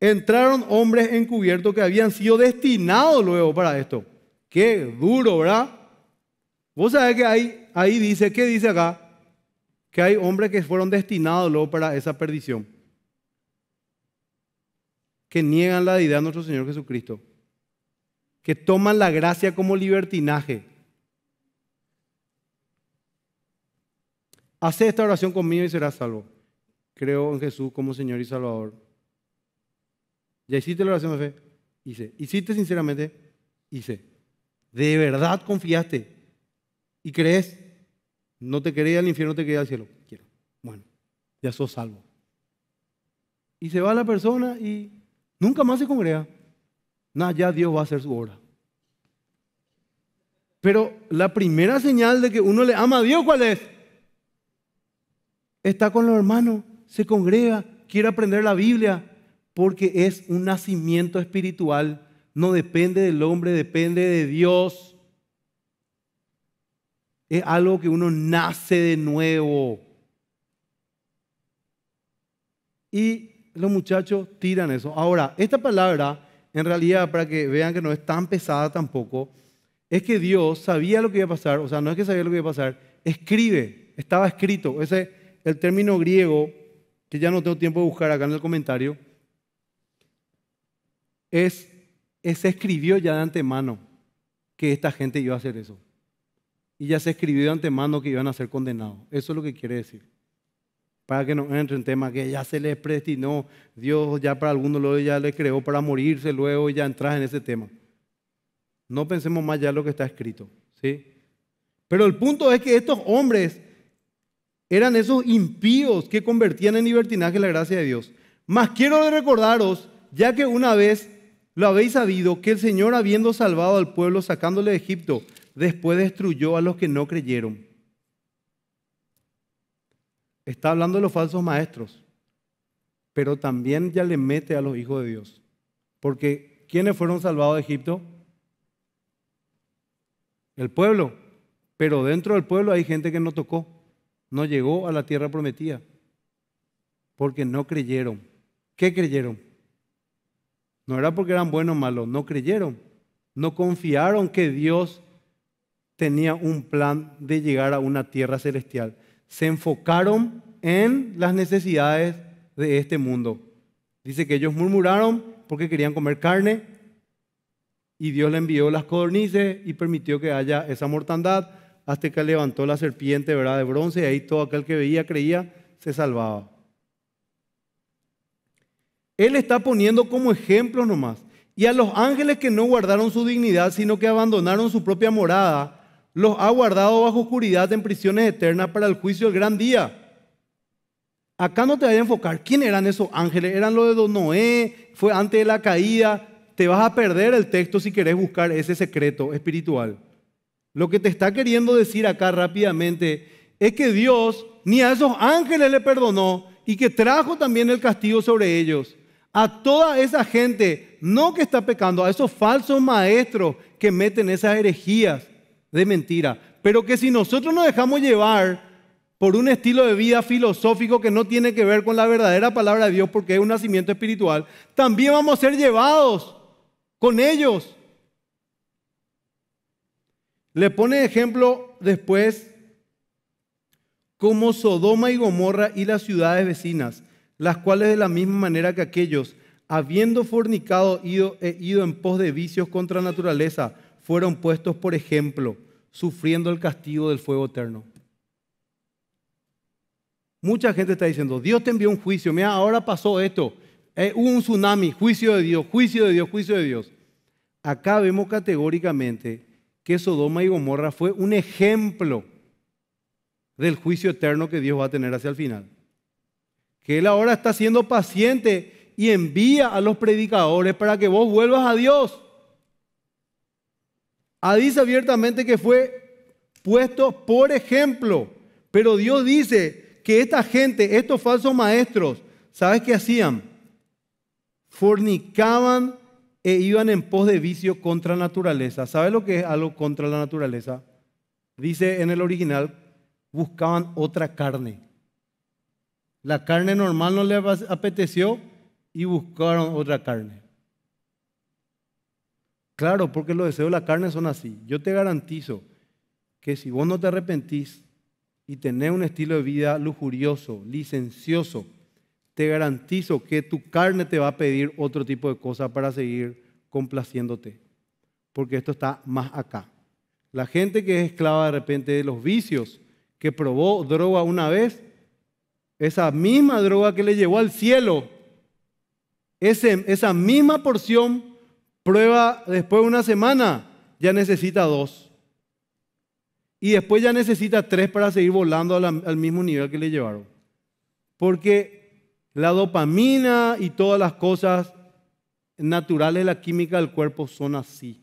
Entraron hombres encubiertos que habían sido destinados luego para esto. Qué duro, ¿verdad? Vos sabés que ahí, ahí dice, ¿qué dice acá? Que hay hombres que fueron destinados luego para esa perdición. Que niegan la deidad de nuestro Señor Jesucristo. Que toman la gracia como libertinaje Hace esta oración conmigo y serás salvo. Creo en Jesús como Señor y Salvador. Ya hiciste la oración de fe. Hice. Hiciste sinceramente. Hice. De verdad confiaste. Y crees. No te quería al infierno, te quería al cielo. Quiero. Bueno, ya sos salvo. Y se va la persona y nunca más se congrega. Nada, ya Dios va a hacer su obra. Pero la primera señal de que uno le ama a Dios, ¿cuál es? está con los hermanos, se congrega, quiere aprender la Biblia, porque es un nacimiento espiritual, no depende del hombre, depende de Dios. Es algo que uno nace de nuevo. Y los muchachos tiran eso. Ahora, esta palabra, en realidad, para que vean que no es tan pesada tampoco, es que Dios sabía lo que iba a pasar, o sea, no es que sabía lo que iba a pasar, escribe, estaba escrito. Ese, el término griego, que ya no tengo tiempo de buscar acá en el comentario, es, se escribió ya de antemano que esta gente iba a hacer eso. Y ya se escribió de antemano que iban a ser condenados. Eso es lo que quiere decir. Para que no entre en tema que ya se les predestinó, Dios ya para algunos lo ya les creó para morirse luego ya entras en ese tema. No pensemos más ya lo que está escrito. ¿sí? Pero el punto es que estos hombres eran esos impíos que convertían en libertinaje la gracia de Dios. Mas quiero recordaros, ya que una vez lo habéis sabido, que el Señor habiendo salvado al pueblo sacándole de Egipto, después destruyó a los que no creyeron. Está hablando de los falsos maestros, pero también ya le mete a los hijos de Dios. Porque ¿quiénes fueron salvados de Egipto? El pueblo. Pero dentro del pueblo hay gente que no tocó no llegó a la tierra prometida, porque no creyeron. ¿Qué creyeron? No era porque eran buenos o malos, no creyeron. No confiaron que Dios tenía un plan de llegar a una tierra celestial. Se enfocaron en las necesidades de este mundo. Dice que ellos murmuraron porque querían comer carne y Dios le envió las codornices y permitió que haya esa mortandad hasta que levantó la serpiente ¿verdad? de bronce y ahí todo aquel que veía, creía, se salvaba. Él está poniendo como ejemplo nomás. Y a los ángeles que no guardaron su dignidad, sino que abandonaron su propia morada, los ha guardado bajo oscuridad en prisiones eternas para el juicio del gran día. Acá no te voy a enfocar quién eran esos ángeles. Eran los de Don Noé, fue antes de la caída. Te vas a perder el texto si querés buscar ese secreto espiritual. Lo que te está queriendo decir acá rápidamente es que Dios ni a esos ángeles le perdonó y que trajo también el castigo sobre ellos. A toda esa gente, no que está pecando, a esos falsos maestros que meten esas herejías de mentira. Pero que si nosotros nos dejamos llevar por un estilo de vida filosófico que no tiene que ver con la verdadera palabra de Dios porque es un nacimiento espiritual, también vamos a ser llevados con ellos. Le pone ejemplo después como Sodoma y Gomorra y las ciudades vecinas, las cuales de la misma manera que aquellos, habiendo fornicado ido, e ido en pos de vicios contra naturaleza, fueron puestos por ejemplo, sufriendo el castigo del fuego eterno. Mucha gente está diciendo, Dios te envió un juicio, mira, ahora pasó esto, eh, hubo un tsunami, juicio de Dios, juicio de Dios, juicio de Dios. Acá vemos categóricamente que Sodoma y Gomorra fue un ejemplo del juicio eterno que Dios va a tener hacia el final. Que Él ahora está siendo paciente y envía a los predicadores para que vos vuelvas a Dios. a dice abiertamente que fue puesto por ejemplo, pero Dios dice que esta gente, estos falsos maestros, ¿sabes qué hacían? Fornicaban e iban en pos de vicio contra naturaleza. ¿Sabe lo que es algo contra la naturaleza? Dice en el original, buscaban otra carne. La carne normal no les apeteció y buscaron otra carne. Claro, porque los deseos de la carne son así. Yo te garantizo que si vos no te arrepentís y tenés un estilo de vida lujurioso, licencioso, te garantizo que tu carne te va a pedir otro tipo de cosas para seguir complaciéndote. Porque esto está más acá. La gente que es esclava de repente de los vicios, que probó droga una vez, esa misma droga que le llevó al cielo, esa misma porción prueba después de una semana, ya necesita dos. Y después ya necesita tres para seguir volando al, al mismo nivel que le llevaron. Porque la dopamina y todas las cosas naturales, la química del cuerpo son así.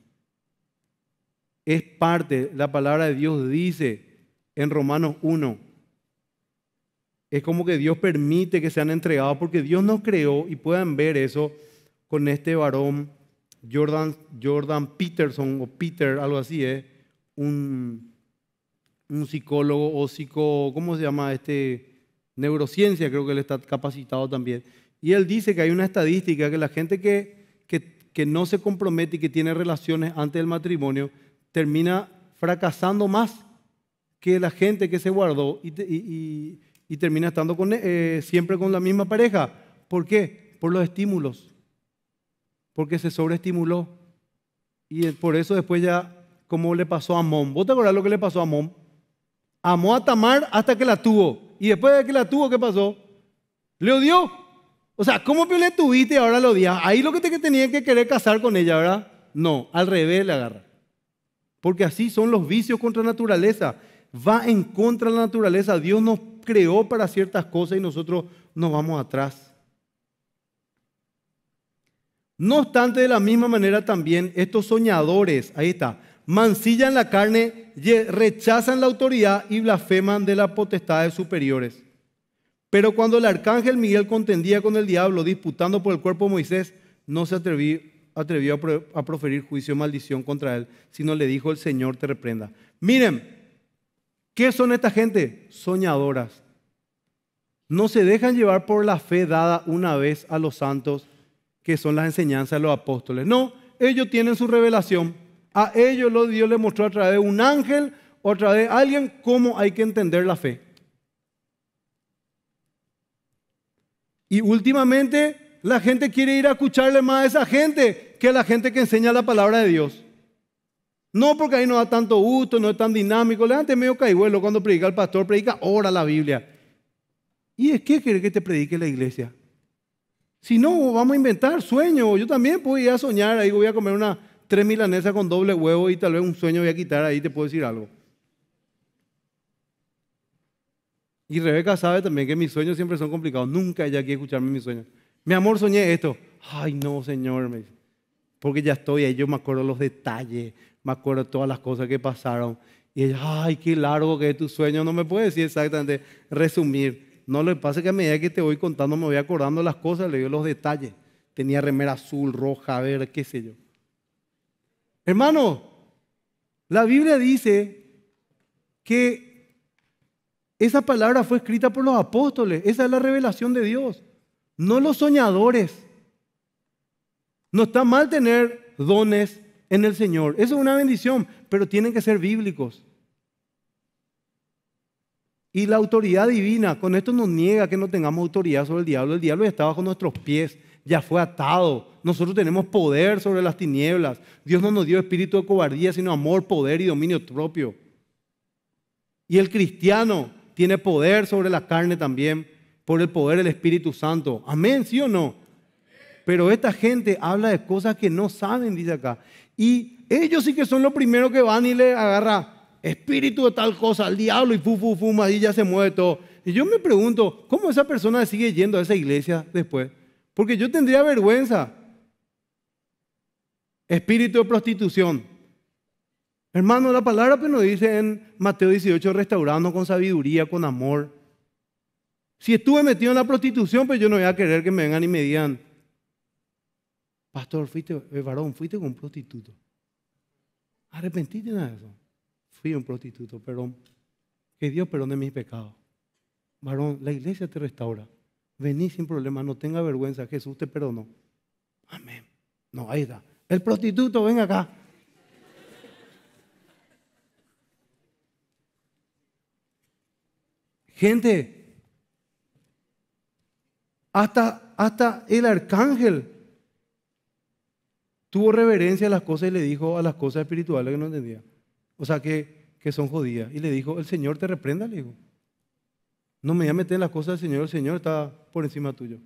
Es parte, la palabra de Dios dice en Romanos 1. Es como que Dios permite que sean entregados porque Dios nos creó y pueden ver eso con este varón Jordan, Jordan Peterson o Peter, algo así, es ¿eh? un, un, psicólogo o psico, ¿cómo se llama este? neurociencia creo que él está capacitado también, y él dice que hay una estadística que la gente que, que, no se compromete y que tiene relaciones antes del matrimonio termina fracasando más que la gente que se guardó y, termina estando eh, siempre con la misma pareja. ¿Por qué? Por los estímulos. Porque se sobreestimuló. Y por eso después ya, como le pasó a Mom. ¿Vos te acordás lo que le pasó a Mom? Amó a Tamar hasta que la tuvo. Y después de que la tuvo, ¿qué pasó? Le odió. O sea, ¿cómo le tuviste y ahora lo odias? Ahí lo que te tenía que querer casar con ella, ¿verdad? No, al revés le agarra. Porque así son los vicios contra la naturaleza. Va en contra de la naturaleza. Dios nos creó para ciertas cosas y nosotros nos vamos atrás. No obstante, de la misma manera también estos soñadores, ahí está, mancillan la carne, rechazan la autoridad y blasfeman de las potestades superiores. Pero cuando el arcángel Miguel contendía con el diablo, disputando por el cuerpo de Moisés, no se atrevió, a proferir juicio o maldición contra él, sino le dijo, el Señor te reprenda. Miren, ¿qué son esta gente? Soñadoras. No se dejan llevar por la fe dada una vez a los santos, que son las enseñanzas de los apóstoles. No, ellos tienen su revelación a ellos Dios les mostró a través de un ángel o a través de alguien cómo hay que entender la fe. Y últimamente la gente quiere ir a escucharle más a esa gente que a la gente que enseña la palabra de Dios. No porque ahí no da tanto gusto, no es tan dinámico. Levante medio caigüelo cuando predica el pastor, predica ahora la Biblia. ¿Y es qué quiere que te predique la iglesia? Si no, vamos a inventar sueños. Yo también puedo a soñar, ahí voy a comer una, tres milanesas con doble huevo y tal vez un sueño voy a quitar ahí, te puedo decir algo. Y Rebeca sabe también que mis sueños siempre son complicados. Nunca ella quiere escucharme mis sueños. Mi amor, soñé esto. Ay, no, Señor, Porque ya estoy ahí, yo me acuerdo los detalles, me acuerdo todas las cosas que pasaron. Y ella, ay, qué largo que es tu sueño. No me puede decir exactamente, resumir. No, le pasa que a medida que te voy contando me voy acordando las cosas, le digo los detalles. Tenía remera azul, roja, verde, ver, qué sé yo. Hermano, la Biblia dice que esa palabra fue escrita por los apóstoles, esa es la revelación de Dios, no los soñadores. No está mal tener dones en el Señor, eso es una bendición, pero tienen que ser bíblicos. Y la autoridad divina, con esto nos niega que no tengamos autoridad sobre el diablo, el diablo está bajo nuestros pies ya fue atado. Nosotros tenemos poder sobre las tinieblas. Dios no nos dio espíritu de cobardía, sino amor, poder y dominio propio. Y el cristiano tiene poder sobre la carne también, por el poder del Espíritu Santo. Amén, sí o no. Pero esta gente habla de cosas que no saben, dice acá. Y ellos sí que son los primeros que van y le agarra espíritu de tal cosa, al diablo y fu, fu, fu, y ya se mueve todo. Y yo me pregunto, ¿cómo esa persona sigue yendo a esa iglesia después? Porque yo tendría vergüenza. Espíritu de prostitución. Hermano, la palabra que pues nos dice en Mateo 18, restaurando con sabiduría, con amor. Si estuve metido en la prostitución, pues yo no voy a querer que me vengan y me digan, pastor, fuiste, eh, varón, fuiste con un prostituto. Arrepentiste de eso. Fui un prostituto, perdón. Que Dios perdone mis pecados. Varón, la iglesia te restaura. Vení sin problema, no tenga vergüenza, Jesús te perdonó. Amén. No, ahí está. El prostituto, ven acá. Gente, hasta, hasta el arcángel tuvo reverencia a las cosas y le dijo a las cosas espirituales que no entendía. O sea, que, que son jodidas. Y le dijo, el Señor te reprenda, le dijo. No me voy a meter en las cosas del Señor, el Señor está por encima tuyo.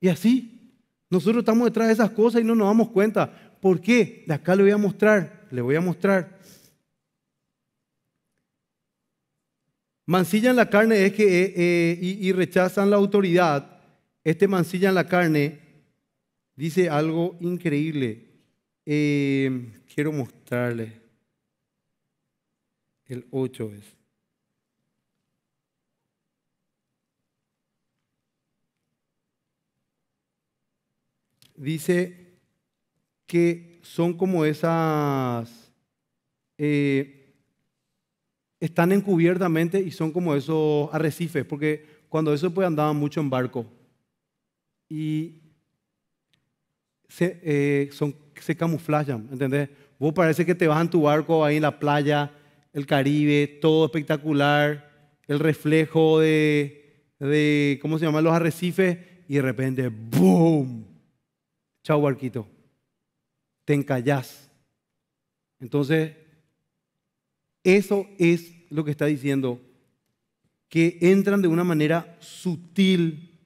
Y así, nosotros estamos detrás de esas cosas y no nos damos cuenta. ¿Por qué? De acá le voy a mostrar, le voy a mostrar. en la carne es que, eh, eh, y, rechazan la autoridad. Este mancilla en la carne dice algo increíble. Eh, quiero mostrarle El 8 es. dice que son como esas, eh, están encubiertamente y son como esos arrecifes, porque cuando eso pues andaban mucho en barco y se, eh, se camuflajan, ¿entendés? Vos parece que te bajan tu barco ahí en la playa, el Caribe, todo espectacular, el reflejo de, de ¿cómo se llaman los arrecifes? Y de repente, ¡boom! Chau barquito, te encallás. Entonces, eso es lo que está diciendo, que entran de una manera sutil.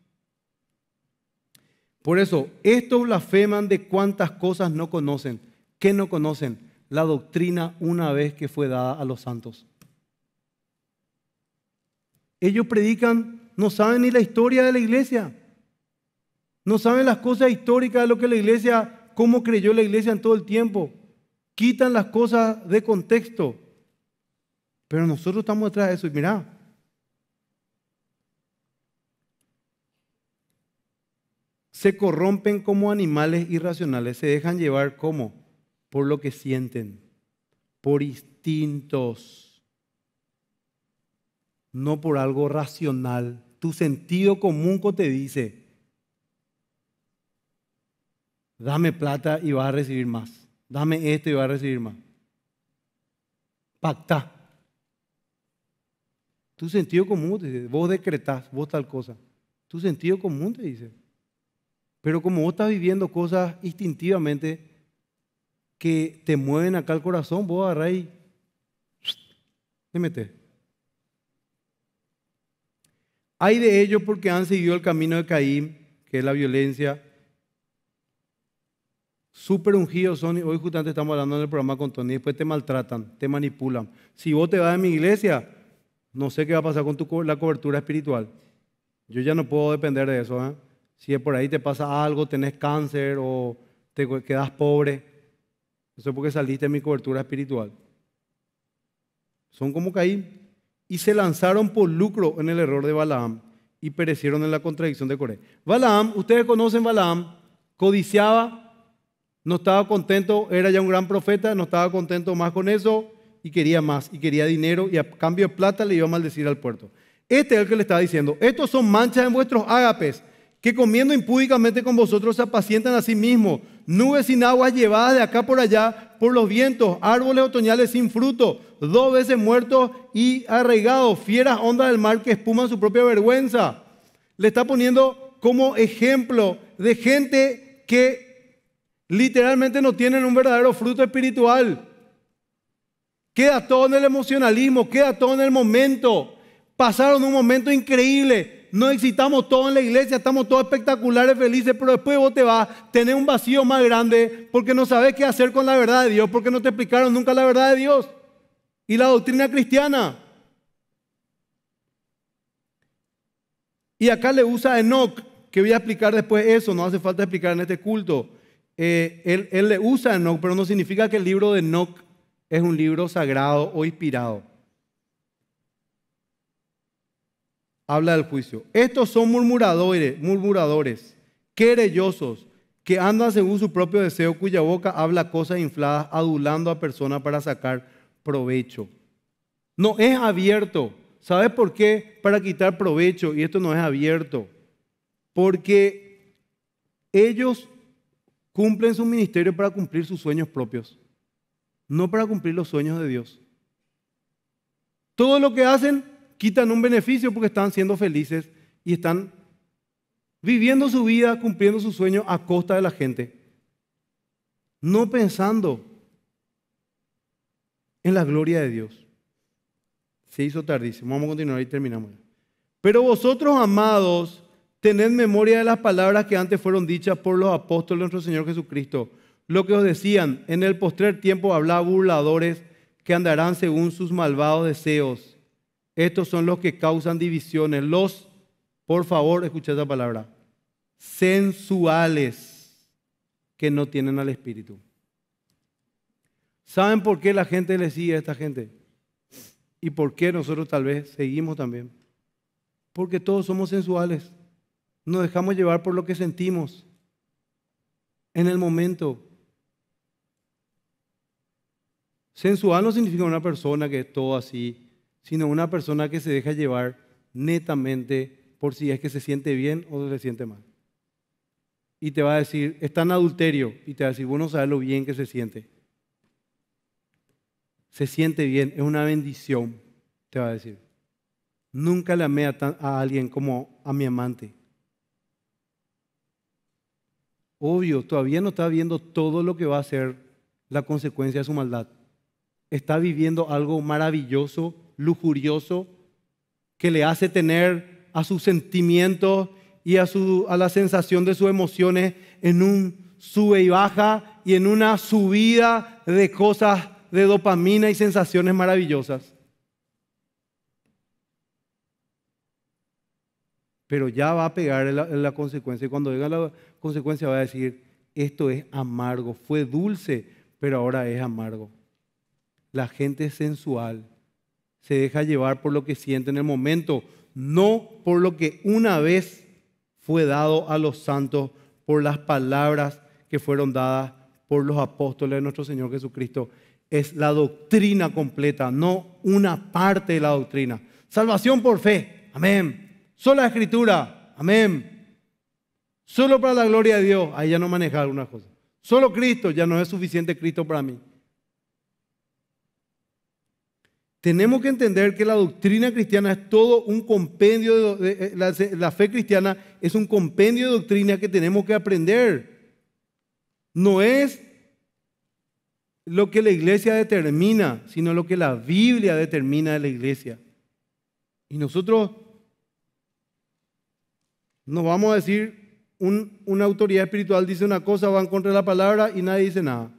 Por eso, estos blasfeman de cuántas cosas no conocen. ¿Qué no conocen? La doctrina una vez que fue dada a los santos. Ellos predican, no saben ni la historia de la iglesia. No saben las cosas históricas de lo que la iglesia, cómo creyó la iglesia en todo el tiempo. Quitan las cosas de contexto. Pero nosotros estamos detrás de eso y mirá. Se corrompen como animales irracionales, se dejan llevar como por lo que sienten, por instintos, no por algo racional. Tu sentido común te dice, Dame plata y vas a recibir más. Dame esto y vas a recibir más. Pacta. Tu sentido común te dice, vos decretás, vos tal cosa. Tu sentido común te dice. Pero como vos estás viviendo cosas instintivamente que te mueven acá el corazón, vos agarrás y te metes. Hay de ellos porque han seguido el camino de Caín, que es la violencia, Súper ungidos son, hoy justamente estamos hablando en el programa con Tony, después te maltratan, te manipulan. Si vos te vas de mi iglesia, no sé qué va a pasar con tu, la cobertura espiritual. Yo ya no puedo depender de eso. ¿eh? Si por ahí te pasa algo, tenés cáncer o te quedas pobre, eso es porque saliste de mi cobertura espiritual. Son como Caín. Y se lanzaron por lucro en el error de Balaam y perecieron en la contradicción de Coré. Balaam, ustedes conocen Balaam, codiciaba no estaba contento, era ya un gran profeta, no estaba contento más con eso y quería más, y quería dinero, y a cambio de plata le iba a maldecir al puerto. Este es el que le está diciendo, estos son manchas en vuestros ágapes, que comiendo impúdicamente con vosotros se apacientan a sí mismos, nubes sin agua llevadas de acá por allá por los vientos, árboles otoñales sin fruto, dos veces muertos y arraigados, fieras ondas del mar que espuman su propia vergüenza. Le está poniendo como ejemplo de gente que Literalmente no tienen un verdadero fruto espiritual. Queda todo en el emocionalismo, queda todo en el momento. Pasaron un momento increíble. Nos excitamos todos en la iglesia, estamos todos espectaculares, felices, pero después vos te vas, tener un vacío más grande porque no sabes qué hacer con la verdad de Dios, porque no te explicaron nunca la verdad de Dios y la doctrina cristiana. Y acá le usa Enoch, que voy a explicar después eso, no hace falta explicar en este culto. Eh, él, le usa ¿no? pero no significa que el libro de Enoch es un libro sagrado o inspirado. Habla del juicio. Estos son murmuradores, murmuradores, querellosos, que andan según su propio deseo, cuya boca habla cosas infladas, adulando a personas para sacar provecho. No es abierto. ¿Sabes por qué? Para quitar provecho. Y esto no es abierto. Porque ellos cumplen su ministerio para cumplir sus sueños propios, no para cumplir los sueños de Dios. Todo lo que hacen quitan un beneficio porque están siendo felices y están viviendo su vida, cumpliendo sus sueños a costa de la gente. No pensando en la gloria de Dios. Se hizo tardísimo. Vamos a continuar y terminamos. Pero vosotros, amados, Tened memoria de las palabras que antes fueron dichas por los apóstoles de nuestro Señor Jesucristo. Lo que os decían, en el postrer tiempo habla burladores que andarán según sus malvados deseos. Estos son los que causan divisiones. Los, por favor, escuchad esa palabra, sensuales que no tienen al Espíritu. ¿Saben por qué la gente le sigue a esta gente? ¿Y por qué nosotros tal vez seguimos también? Porque todos somos sensuales. Nos dejamos llevar por lo que sentimos en el momento. Sensual no significa una persona que es todo así, sino una persona que se deja llevar netamente por si es que se siente bien o se siente mal. Y te va a decir, está en adulterio, y te va a decir, bueno, sabes lo bien que se siente. Se siente bien, es una bendición, te va a decir. Nunca le amé a alguien como a mi amante. Obvio, todavía no está viendo todo lo que va a ser la consecuencia de su maldad. Está viviendo algo maravilloso, lujurioso, que le hace tener a sus sentimientos y a, su, a la sensación de sus emociones en un sube y baja y en una subida de cosas de dopamina y sensaciones maravillosas. Pero ya va a pegar la, la consecuencia. Y cuando llega la, consecuencia va a decir, esto es amargo, fue dulce, pero ahora es amargo. La gente sensual, se deja llevar por lo que siente en el momento, no por lo que una vez fue dado a los santos, por las palabras que fueron dadas por los apóstoles de nuestro Señor Jesucristo. Es la doctrina completa, no una parte de la doctrina. Salvación por fe, amén. Sola escritura, amén. Solo para la gloria de Dios, ahí ya no maneja alguna cosa. Solo Cristo, ya no es suficiente Cristo para mí. Tenemos que entender que la doctrina cristiana es todo un compendio, de, eh, la, fe cristiana es un compendio de doctrina que tenemos que aprender. No es lo que la iglesia determina, sino lo que la Biblia determina de la iglesia. Y nosotros nos vamos a decir, una autoridad espiritual dice una cosa, en contra la palabra y nadie dice nada.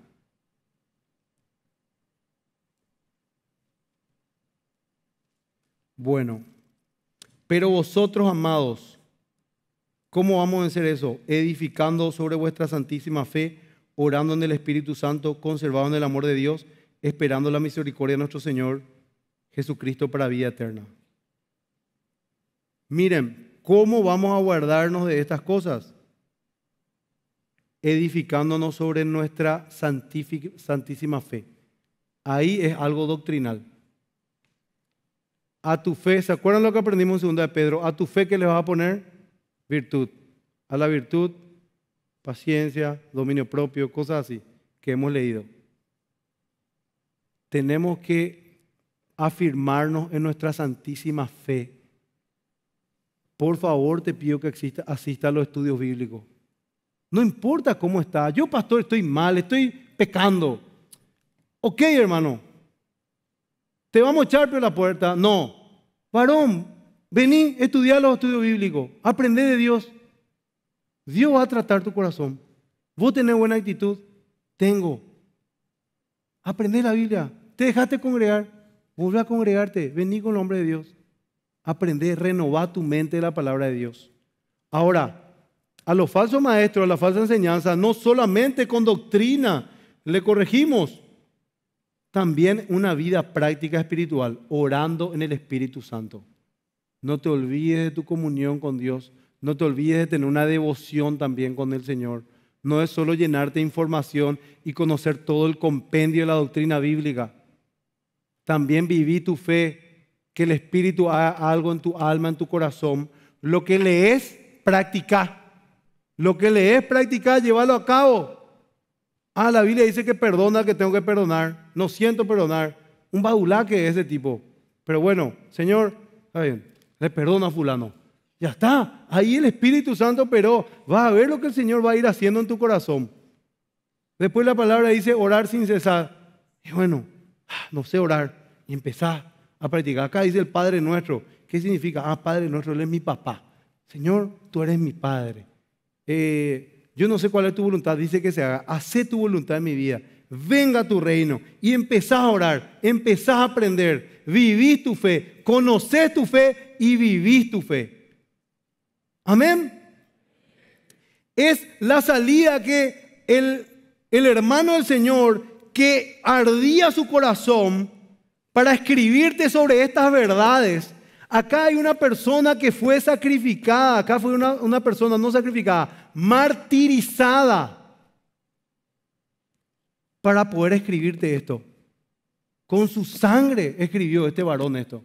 Bueno, pero vosotros, amados, ¿cómo vamos a hacer eso? Edificando sobre vuestra santísima fe, orando en el Espíritu Santo, conservado en el amor de Dios, esperando la misericordia de nuestro Señor Jesucristo para vida eterna. Miren, ¿Cómo vamos a guardarnos de estas cosas? Edificándonos sobre nuestra santísima fe. Ahí es algo doctrinal. A tu fe, ¿se acuerdan lo que aprendimos en segunda de Pedro? A tu fe que le vas a poner virtud. A la virtud, paciencia, dominio propio, cosas así que hemos leído. Tenemos que afirmarnos en nuestra santísima fe por favor te pido que asista, a los estudios bíblicos. No importa cómo está. Yo, pastor, estoy mal, estoy pecando. Ok, hermano. Te vamos a echar por la puerta. No. Varón, vení, estudiar los estudios bíblicos. Aprende de Dios. Dios va a tratar tu corazón. Vos tenés buena actitud. Tengo. Aprende la Biblia. Te dejaste congregar. Vuelve a congregarte. Vení con el nombre de Dios. Aprende, renovar tu mente de la palabra de Dios. Ahora, a los falsos maestros, a la falsa enseñanza, no solamente con doctrina le corregimos, también una vida práctica espiritual, orando en el Espíritu Santo. No te olvides de tu comunión con Dios, no te olvides de tener una devoción también con el Señor. No es solo llenarte de información y conocer todo el compendio de la doctrina bíblica. También viví tu fe que el Espíritu haga algo en tu alma, en tu corazón. Lo que le es, practicar. Lo que le es practicar, llevarlo a cabo. Ah, la Biblia dice que perdona que tengo que perdonar. No siento perdonar. Un baulaque de ese tipo. Pero bueno, Señor, está bien. Le perdona a fulano. Ya está. Ahí el Espíritu Santo pero Va a ver lo que el Señor va a ir haciendo en tu corazón. Después la palabra dice orar sin cesar. Y bueno, ah, no sé orar. Y empezar a practicar. Acá dice el Padre nuestro. ¿Qué significa? Ah, Padre nuestro, Él es mi papá. Señor, tú eres mi Padre. Eh, yo no sé cuál es tu voluntad. Dice que se haga. Hacé tu voluntad en mi vida. Venga a tu reino. Y empezás a orar. Empezás a aprender. Vivís tu fe. Conocés tu fe y vivís tu fe. Amén. Es la salida que el, el hermano del Señor que ardía su corazón para escribirte sobre estas verdades. Acá hay una persona que fue sacrificada, acá fue una, persona no sacrificada, martirizada, para poder escribirte esto. Con su sangre escribió este varón esto.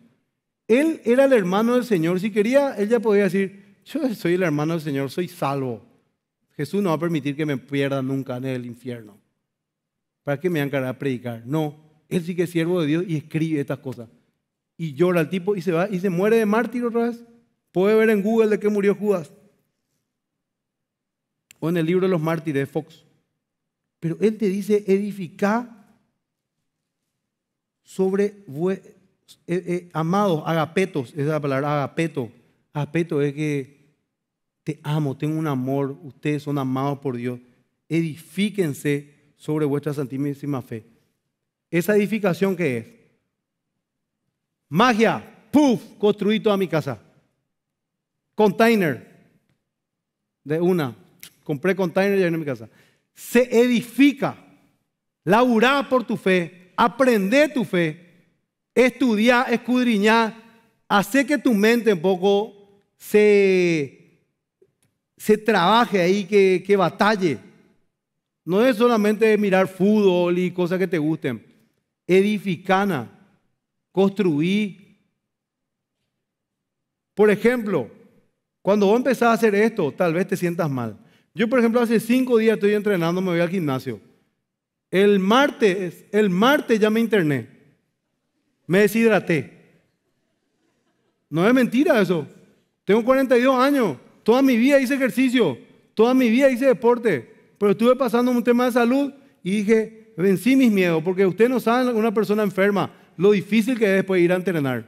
Él era el hermano del Señor. Si quería, él ya podía decir, yo soy el hermano del Señor, soy salvo. Jesús no va a permitir que me pierda nunca en el infierno. ¿Para qué me van a predicar? No él sí que es siervo de Dios y escribe estas cosas. Y llora el tipo y se va y se muere de mártir otra vez. Puede ver en Google de qué murió Judas. O en el libro de los mártires de Fox. Pero él te dice, edifica sobre, eh, eh, amados, agapetos, esa es la palabra, agapeto. Agapeto es que te amo, tengo un amor, ustedes son amados por Dios. Edifíquense sobre vuestra santísima fe. ¿esa edificación que es? Magia, puff, construí toda mi casa. Container, de una, compré container y en mi casa. Se edifica, laburá por tu fe, aprende tu fe, Estudiar, escudriñar. hace que tu mente un poco se, se trabaje ahí, que, que batalle. No es solamente mirar fútbol y cosas que te gusten edificana, construí. Por ejemplo, cuando vos empezás a hacer esto, tal vez te sientas mal. Yo, por ejemplo, hace cinco días estoy entrenando, me voy al gimnasio. El martes, el martes ya me interné. Me deshidraté. No es mentira eso. Tengo 42 años. Toda mi vida hice ejercicio. Toda mi vida hice deporte. Pero estuve pasando un tema de salud y dije, vencí mis miedos, porque usted no sabe, una persona enferma lo difícil que es después ir a entrenar.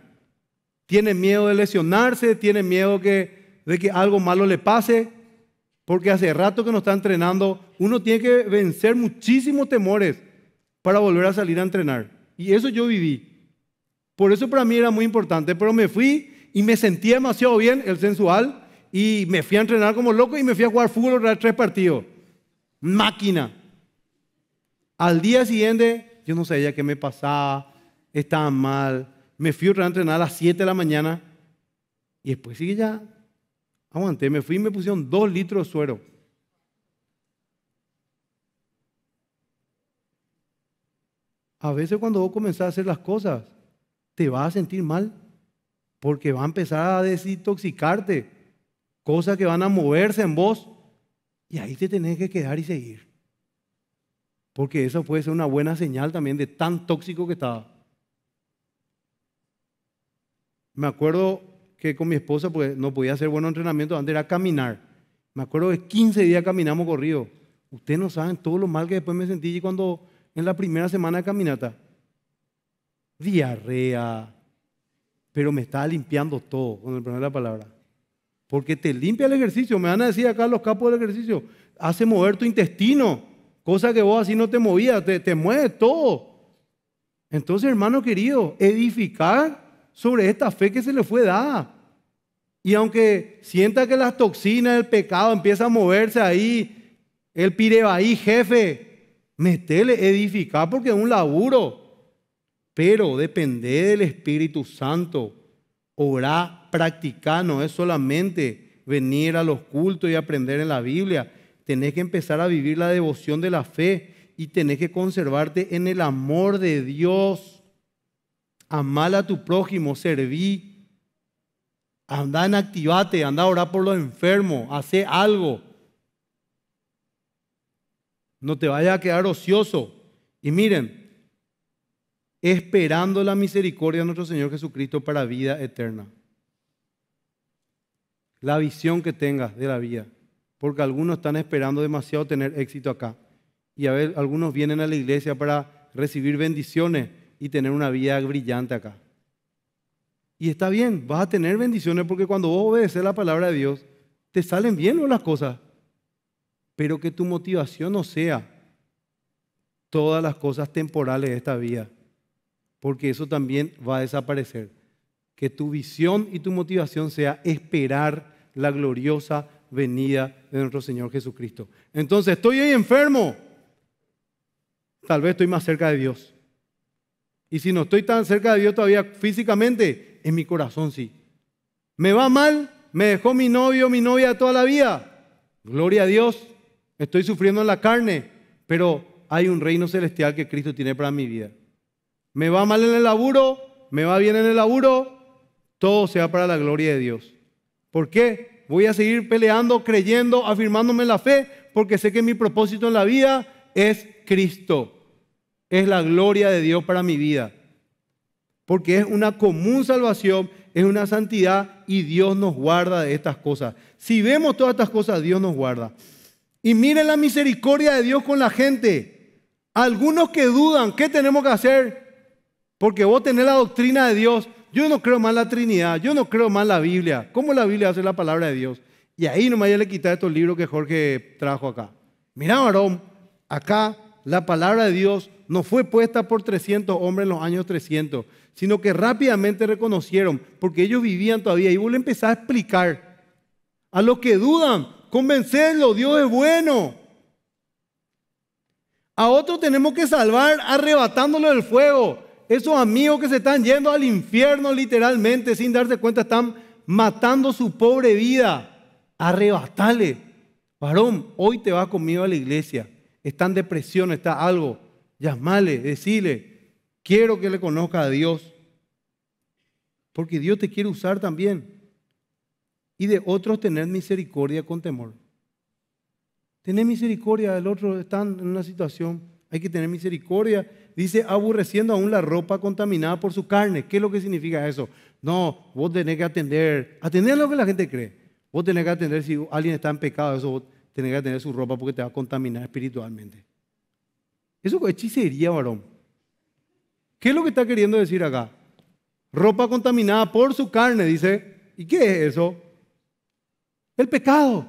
Tiene miedo de lesionarse, tiene miedo que, de que algo malo le pase, porque hace rato que no está entrenando. Uno tiene que vencer muchísimos temores para volver a salir a entrenar. Y eso yo viví. Por eso para mí era muy importante, pero me fui y me sentí demasiado bien, el sensual, y me fui a entrenar como loco y me fui a jugar fútbol otra tres partidos. Máquina. Al día siguiente, yo no sabía qué me pasaba, estaba mal, me fui a entrenar a las 7 de la mañana y después sí ya aguanté, me fui y me pusieron dos litros de suero. A veces cuando vos comenzás a hacer las cosas, te vas a sentir mal porque va a empezar a desintoxicarte, cosas que van a moverse en vos y ahí te tenés que quedar y seguir. Porque eso puede ser una buena señal también de tan tóxico que estaba. Me acuerdo que con mi esposa pues, no podía hacer buenos entrenamientos, antes era caminar. Me acuerdo que 15 días caminamos corrido. Ustedes no saben todo lo mal que después me sentí cuando en la primera semana de caminata. Diarrea. Pero me estaba limpiando todo, con el primera la palabra. Porque te limpia el ejercicio. Me van a decir acá los capos del ejercicio. Hace mover tu intestino. Cosa que vos así no te movías, te, te mueve todo. Entonces, hermano querido, edificar sobre esta fe que se le fue dada. Y aunque sienta que las toxinas del pecado empieza a moverse ahí, el ahí jefe, metele, edificar porque es un laburo. Pero depende del Espíritu Santo. Orar, practicar, no es solamente venir a los cultos y aprender en la Biblia tenés que empezar a vivir la devoción de la fe y tenés que conservarte en el amor de Dios. Amar a tu prójimo, serví. Anda en activate, anda a orar por los enfermos, hace algo. No te vayas a quedar ocioso. Y miren, esperando la misericordia de nuestro Señor Jesucristo para vida eterna. La visión que tengas de la vida porque algunos están esperando demasiado tener éxito acá. Y a ver, algunos vienen a la iglesia para recibir bendiciones y tener una vida brillante acá. Y está bien, vas a tener bendiciones porque cuando vos obedeces la palabra de Dios, te salen bien las cosas. Pero que tu motivación no sea todas las cosas temporales de esta vida, porque eso también va a desaparecer. Que tu visión y tu motivación sea esperar la gloriosa venida de nuestro Señor Jesucristo. Entonces, estoy hoy enfermo. Tal vez estoy más cerca de Dios. Y si no estoy tan cerca de Dios todavía físicamente, en mi corazón sí. Me va mal, me dejó mi novio, mi novia toda la vida. Gloria a Dios, estoy sufriendo en la carne, pero hay un reino celestial que Cristo tiene para mi vida. Me va mal en el laburo, me va bien en el laburo, todo sea para la gloria de Dios. ¿Por qué? Voy a seguir peleando, creyendo, afirmándome la fe, porque sé que mi propósito en la vida es Cristo. Es la gloria de Dios para mi vida. Porque es una común salvación, es una santidad y Dios nos guarda de estas cosas. Si vemos todas estas cosas, Dios nos guarda. Y miren la misericordia de Dios con la gente. Algunos que dudan, ¿qué tenemos que hacer? Porque vos tenés la doctrina de Dios, yo no creo más la Trinidad, yo no creo más la Biblia. ¿Cómo la Biblia hace la palabra de Dios? Y ahí no me le quitar estos libros que Jorge trajo acá. Mirá, varón, acá la palabra de Dios no fue puesta por 300 hombres en los años 300, sino que rápidamente reconocieron, porque ellos vivían todavía. Y vos le empezar a explicar a los que dudan, convencerlo, Dios es bueno. A otros tenemos que salvar arrebatándolo del fuego. Esos amigos que se están yendo al infierno literalmente sin darse cuenta están matando su pobre vida. Arrebatale. Varón, hoy te vas conmigo a la iglesia. Está en depresión, está algo. Llamale, decile, quiero que le conozca a Dios. Porque Dios te quiere usar también. Y de otros tener misericordia con temor. Tener misericordia del otro, están en una situación. Hay que tener misericordia Dice, aburreciendo aún la ropa contaminada por su carne. ¿Qué es lo que significa eso? No, vos tenés que atender, atender lo que la gente cree. Vos tenés que atender si alguien está en pecado, eso vos tenés que atender su ropa porque te va a contaminar espiritualmente. Eso es hechicería, varón. ¿Qué es lo que está queriendo decir acá? Ropa contaminada por su carne, dice. ¿Y qué es eso? El pecado.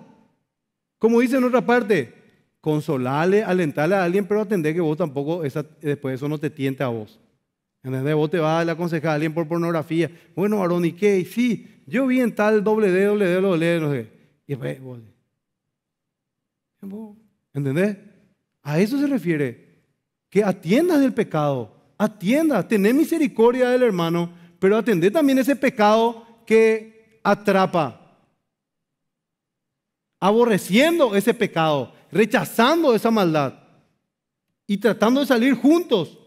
Como dice en otra parte, consolarle, alentarle a alguien, pero atender que vos tampoco, esa, después eso no te tiente a vos. ¿Entendés? Vos te vas a aconsejar a alguien por pornografía. Bueno, varón, ¿y qué? Sí, yo vi en tal doble D, doble D, doble no sé Y pues, ¿Entendés? A eso se refiere. Que atiendas del pecado. Atiendas. Tener misericordia del hermano, pero atender también ese pecado que atrapa. Aborreciendo ese pecado rechazando esa maldad y tratando de salir juntos,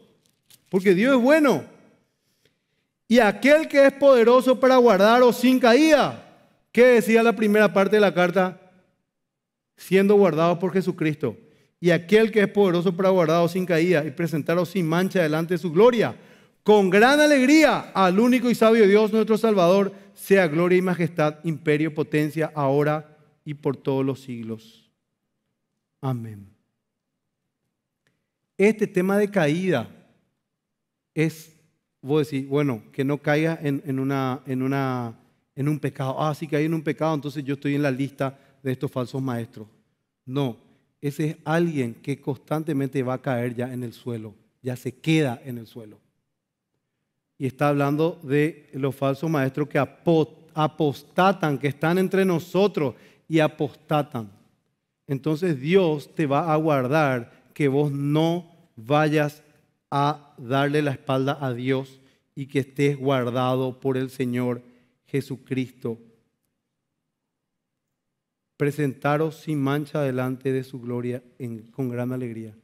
porque Dios es bueno. Y aquel que es poderoso para guardaros sin caída, que decía la primera parte de la carta? Siendo guardados por Jesucristo. Y aquel que es poderoso para guardaros sin caída y presentaros sin mancha delante de su gloria, con gran alegría al único y sabio Dios nuestro Salvador, sea gloria y majestad, imperio, potencia, ahora y por todos los siglos. Amén. Este tema de caída es, vos decir, bueno, que no caiga en, una, en, una, en un pecado. Ah, si sí, caí en un pecado, entonces yo estoy en la lista de estos falsos maestros. No, ese es alguien que constantemente va a caer ya en el suelo, ya se queda en el suelo. Y está hablando de los falsos maestros que apostatan, que están entre nosotros y apostatan entonces Dios te va a guardar que vos no vayas a darle la espalda a Dios y que estés guardado por el Señor Jesucristo. Presentaros sin mancha delante de su gloria con gran alegría.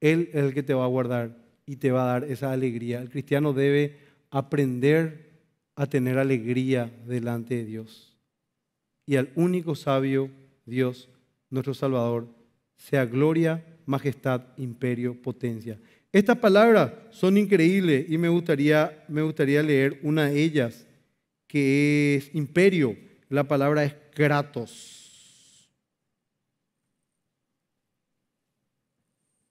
Él es el que te va a guardar y te va a dar esa alegría. El cristiano debe aprender a tener alegría delante de Dios. Y al único sabio Dios nuestro Salvador, sea gloria, majestad, imperio, potencia. Estas palabras son increíbles y me gustaría, me gustaría leer una de ellas, que es imperio. La palabra es kratos.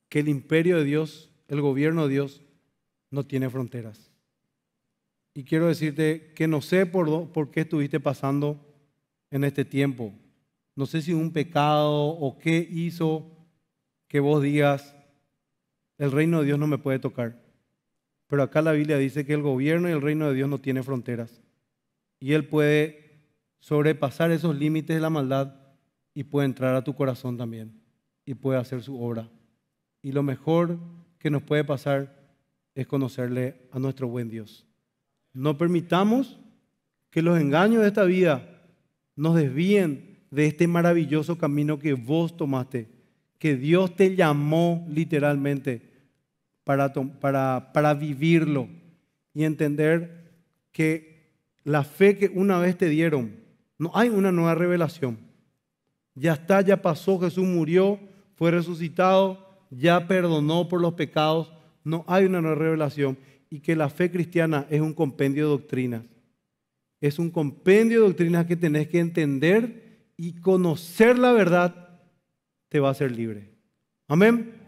Que el imperio de Dios, el gobierno de Dios, no tiene fronteras. Y quiero decirte que no sé por, por qué estuviste pasando en este tiempo, no sé si un pecado o qué hizo que vos digas, el reino de Dios no me puede tocar. Pero acá la Biblia dice que el gobierno y el reino de Dios no tiene fronteras. Y Él puede sobrepasar esos límites de la maldad y puede entrar a tu corazón también. Y puede hacer su obra. Y lo mejor que nos puede pasar es conocerle a nuestro buen Dios. No permitamos que los engaños de esta vida nos desvíen de este maravilloso camino que vos tomaste, que Dios te llamó literalmente para, para, para vivirlo y entender que la fe que una vez te dieron, no hay una nueva revelación. Ya está, ya pasó, Jesús murió, fue resucitado, ya perdonó por los pecados, no hay una nueva revelación. Y que la fe cristiana es un compendio de doctrinas. Es un compendio de doctrinas que tenés que entender y conocer la verdad te va a hacer libre. Amén.